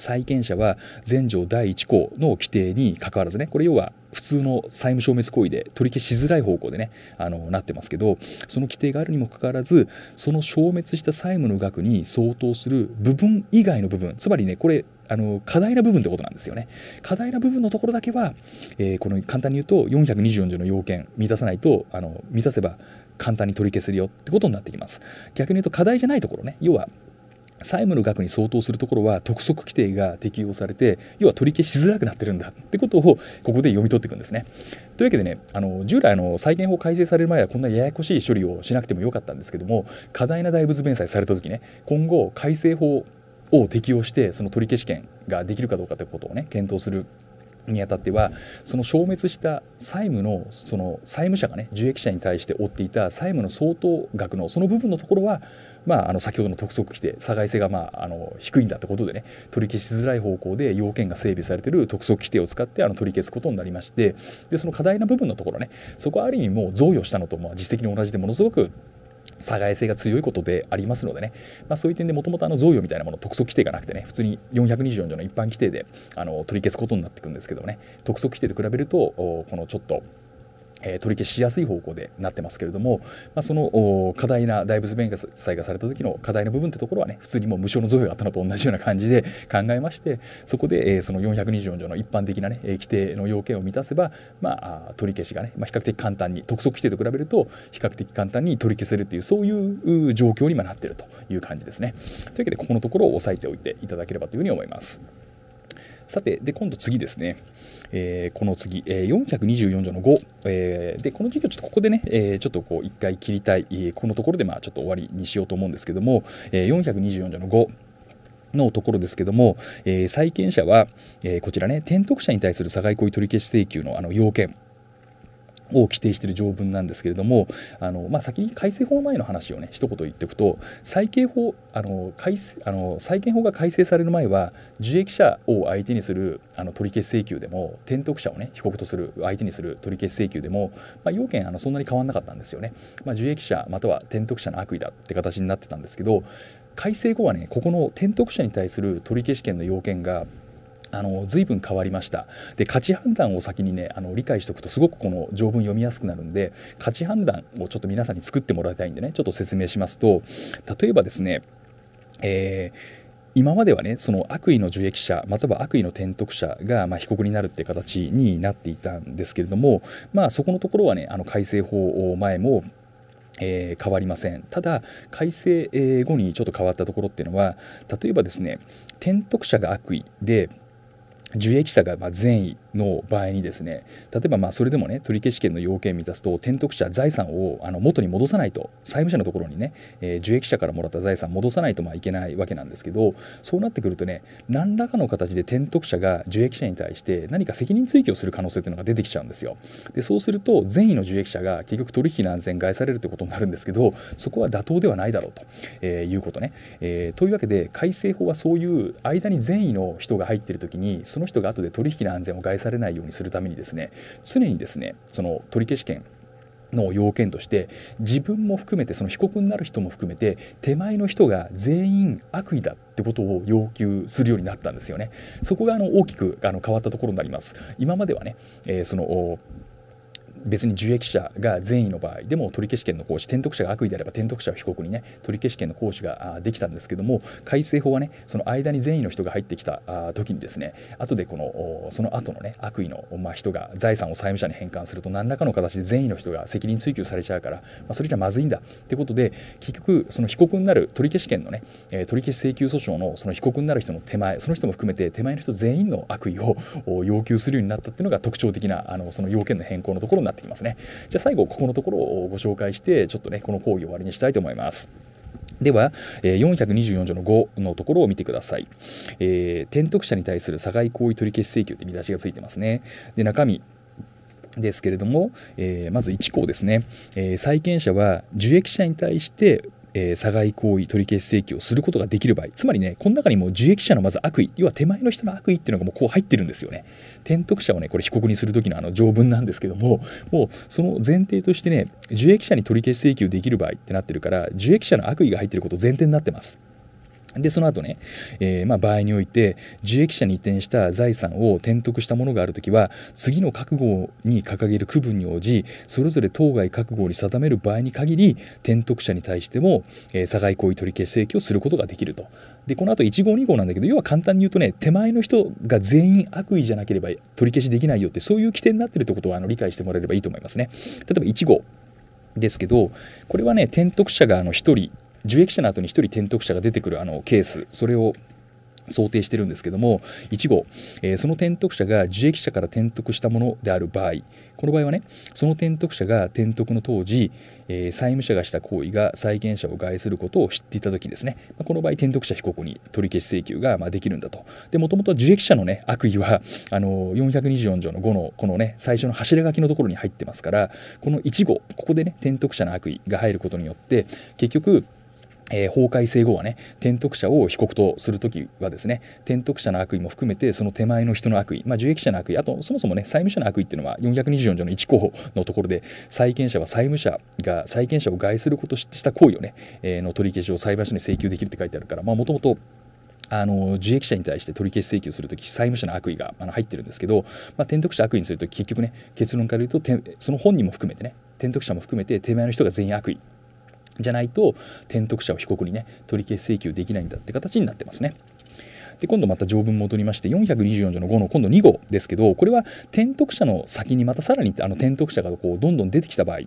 債権者は全条第1項の規定に関わらずねこれ要は普通の債務消滅行為で取り消しづらい方向でねあのなってますけどその規定があるにもかかわらずその消滅した債務の額に相当する部分以外の部分つまりねこれあの過大な部分ってことなんですよね過大な部分のところだけは、えー、この簡単に言うと424条の要件満たさないとあの満たせば簡単に取り消せるよってことになってきます逆に言うと課題じゃないところね要は債務の額に相当するところは督促規定が適用されて要は取り消しづらくなってるんだってことをここで読み取っていくんですね。というわけでねあの従来の債権法改正される前はこんなややこしい処理をしなくてもよかったんですけども過大な大仏弁済された時ね今後改正法を適用してその取り消し権ができるかどうかということをね検討するにあたってはその消滅した債務のその債務者がね受益者に対して負っていた債務の相当額のその部分のところはまあ、あの先ほどの督促規定差害性が、まあ、あの低いんだってことでね取り消しづらい方向で要件が整備されている督促規定を使ってあの取り消すことになりましてでその課題な部分のところねそこはある意味もう贈与したのと、まあ、実績に同じでものすごく差害性が強いことでありますのでね、まあ、そういう点でもともと贈与みたいなもの特措規定がなくてね普通に424条の一般規定であの取り消すことになっていくんですけどね特措規定と比べるとこのちょっとえ取り消しやすい方向でなってますけれども、まあ、その過大な大仏弁祭がされた時の過大な部分ってところはね普通にもう無償の贈与があったのと同じような感じで 考えましてそこで、えその424条の一般的なね規定の要件を満たせば、まあ、取り消しがね、まあ、比較的簡単に督促規定と比べると比較的簡単に取り消せるっていうそういう状況に今なってるという感じですね。というわけでここのところを押さえておいていただければというふうに思います。さて、で、今度次ですね。えー、この次、えー、424条の5、えー、で、この授業、ちょっとここでね、えちょっとこう、一回切りたい、このところで、まあ、ちょっと終わりにしようと思うんですけども、え424条の5、のところですけども、え債権者は、えこちらね、転得者に対する差外行為取り消し請求のあの要件、を規定している条文なんですけれどもあの、まあ、先に改正法前の話をね一言言っておくと債権法あの改あの債権法が改正される前は受益者を相手にするあの取り消し請求でも転得者をね被告とする相手にする取り消し請求でも、まあ、要件あのそんなに変わらなかったんですよね、まあ、受益者または転得者の悪意だって形になってたんですけど改正後はねここの転得者に対する取り消し権の要件があの随分変わりましたで価値判断を先にねあの理解しておくとすごくこの条文読みやすくなるんで価値判断をちょっと皆さんに作ってもらいたいんでねちょっと説明しますと例えばですね、えー今まではねその悪意の受益者または悪意の転得者がま被告になるって形になっていたんですけれどもまあそこのところはねあの改正法前もえー、変わりませんただ改正後にちょっと変わったところっていうのは例えばですね転得者が悪意で受益者がま善意の場合にですね例えばまあそれでもね取消権の要件を満たすと転得者財産をあの元に戻さないと債務者のところにね、えー、受益者からもらった財産戻さないとまあいけないわけなんですけどそうなってくるとね何らかの形で転得者が受益者に対して何か責任追及をする可能性というのが出てきちゃうんですよ。でそうすると善意の受益者が結局取引の安全害されるということになるんですけどそこは妥当ではないだろうと、えー、いうことね、えー、というわけで改正法はそういう間に善意の人が入っている時にそその人が後で取引の安全を害されないようにするためにですね常にですねその取り消し権の要件として自分も含めてその被告になる人も含めて手前の人が全員悪意だってことを要求するようになったんですよね。そこがあの大きくあの変わったところになります。今まではね、えー、その別に受益者が善意の場合でも取消権の行使転得者が悪意であれば転得者は被告にね取消権の行使ができたんですけども改正法はねその間に善意の人が入ってきた時にですね後でこのその後のね悪意の、まあ、人が財産を債務者に返還すると何らかの形で善意の人が責任追及されちゃうから、まあ、それじゃまずいんだってことで結局その被告になる取消権のね取消請求訴訟のその被告になる人の手前その人も含めて手前の人全員の悪意を要求するようになったっていうのが特徴的なあのその要件の変更のところななってきますね。じゃあ最後、ここのところをご紹介して、ちょっとね、この講義を終わりにしたいと思います。では、424条の5のところを見てください。えー、転得者に対する差害行為取り消し請求って見出しがついてますね。で、中身。ですけれども、えー、まず1項ですね、えー、債権者は受益者に対してえー、差行為取消請求をすることができる場合つまりねこの中にも受益者のまず悪意要は手前の人の悪意っていうのがもうこう入ってるんですよね転得者をねこれ被告にする時のあの条文なんですけどももうその前提としてね受益者に取り消し請求できる場合ってなってるから受益者の悪意が入ってること前提になってますで、その後ね、えー、まあ場合において、受益者に移転した財産を転得したものがあるときは、次の覚悟に掲げる区分に応じ、それぞれ当該覚悟に定める場合に限り、転得者に対しても、えー、差害行為取消請求をすることができると。で、この後1号2号なんだけど、要は簡単に言うとね、手前の人が全員悪意じゃなければ取り消しできないよって、そういう規定になってるってことはあの理解してもらえればいいと思いますね。例えば1号。ですけど、これはね、転得者があの1人受益者の後に1人転得者が出てくるあのケースそれを想定してるんですけども1号、えー、その転得者が受益者から転得したものである場合この場合はねその転得者が転得の当時、えー、債務者がした行為が債権者を害することを知っていた時ですね、まあ、この場合転得者被告に取り消し請求がまできるんだとでもともと受益者のね悪意はあの424条の5のこのね最初の柱書きのところに入ってますからこの1号ここでね転得者の悪意が入ることによって結局えー、法改正後はね、転徳者を被告とするときはですね、転徳者の悪意も含めて、その手前の人の悪意、まあ、受益者の悪意、あと、そもそもね、債務者の悪意っていうのは、424条の1項のところで、債権者は債務者が債権者を害することした行為をね、えー、の取り消しを裁判所に請求できるって書いてあるから、まあ、もともと、あの受益者に対して取り消し請求するとき、債務者の悪意があの入ってるんですけど、まあ、転得者悪意にすると結局ね、結論から言うと、その本人も含めてね、転得者も含めて、手前の人が全員悪意じゃないと、転得者を被告にね、取り消し請求できないんだって形になってますね。で今度また条文戻りまして424条の5の今度2号ですけどこれは転得者の先にまたさらにあの転得者がこうどんどん出てきた場合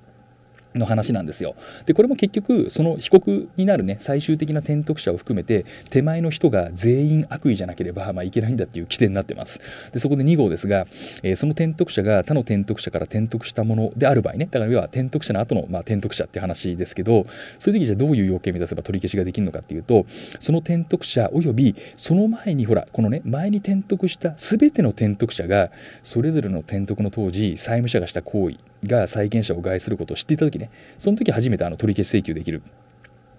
の話なんですよでこれも結局その被告になるね最終的な転得者を含めて手前の人が全員悪意じゃなければ、まあ、いけないんだっていう規定になってますでそこで2号ですが、えー、その転得者が他の転得者から転得したものである場合ねだから要は転得者の後の、まあ、転得者って話ですけどそういう時じゃどういう要件を目指せば取り消しができるのかっていうとその転得者およびその前にほらこのね前に転得した全ての転得者がそれぞれの転得の当時債務者がした行為が債権者を害することを知っていた時ねその時初めてあの取り消し請求できる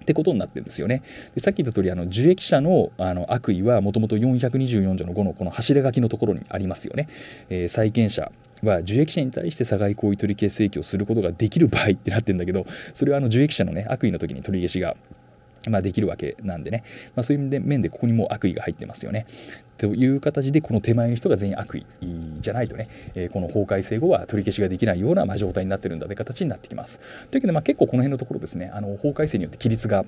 ってことになってるんですよね。でさっき言った通りあの受益者のあの悪意はもともと424条の5のこの柱書きのところにありますよね。えー、債権者は受益者に対して差害行為取り消し請求をすることができる場合ってなってるんだけどそれはあの受益者のね悪意の時に取り消しがまあ、できるわけなんでね、まあ、そういう面でここにもう悪意が入ってますよね。という形でこの手前の人が全員悪意じゃないとね、えー、この法改正後は取り消しができないようなま状態になってるんだという形になってきます。というわけで、まあ、結構この辺のところですねあの法改正によって規律が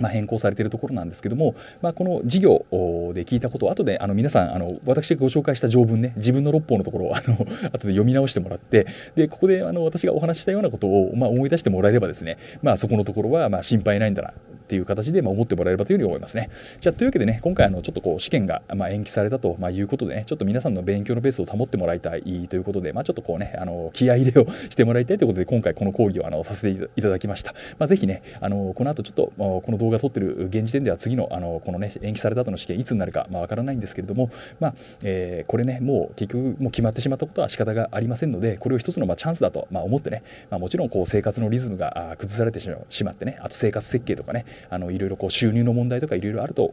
まあ、変更されているところなんですけども、まあ、この事業で聞いたことを後であの皆さんあの私がご紹介した条文ね自分の六法のところをあの 後で読み直してもらってでここであの私がお話ししたようなことを、まあ、思い出してもらえればですね、まあ、そこのところはまあ心配ないんだなっていう形でまあ思ってもらえればというふうに思いますね。じゃあというわけでね今回あのちょっとこう試験がまあ延期されたとまあいうことでねちょっと皆さんの勉強のペースを保ってもらいたいということで、まあ、ちょっとこうねあの気合入れをしてもらいたいということで今回この講義をあのさせていただきました。まあ、ぜひねあのこの後ちょっとこのの動画撮ってる現時点では次のあのこのね延期された後の試験いつになるかまあわからないんですけれどもまあ、えー、これねもう結局もう決まってしまったことは仕方がありませんのでこれを一つのまあチャンスだとまあ思ってねまあもちろんこう生活のリズムが崩されてしまってねあと生活設計とかねあのいろいろこう収入の問題とかいろいろあると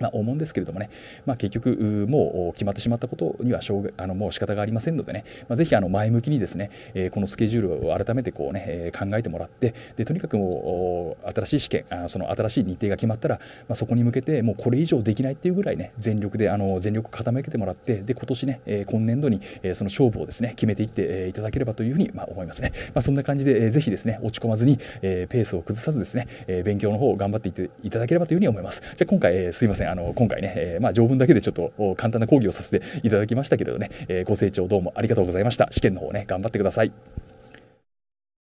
まあ、思うんですけれどもね、まあ、結局、もう決まってしまったことにはしょうあのもう仕方がありませんのでね、まあ、ぜひあの前向きにですね、えー、このスケジュールを改めてこう、ねえー、考えてもらってで、とにかくもう新しい試験あ、その新しい日程が決まったら、まあ、そこに向けてもうこれ以上できないっていうぐらいね、全力であの全力傾けてもらって、で今年ね、えー、今年度に、えー、その勝負をですね決めていっていただければというふうに、まあ、思いますね。まあ、そんな感じで、えー、ぜひですね落ち込まずに、えー、ペースを崩さずですね、えー、勉強の方を頑張っていっていただければというふうに思います。じゃ今回、えー、すいませんあの今回ね、えー、まあ条文だけでちょっと簡単な講義をさせていただきましたけれどね、えー、ご清聴どうもありがとうございました試験の方ね頑張ってください。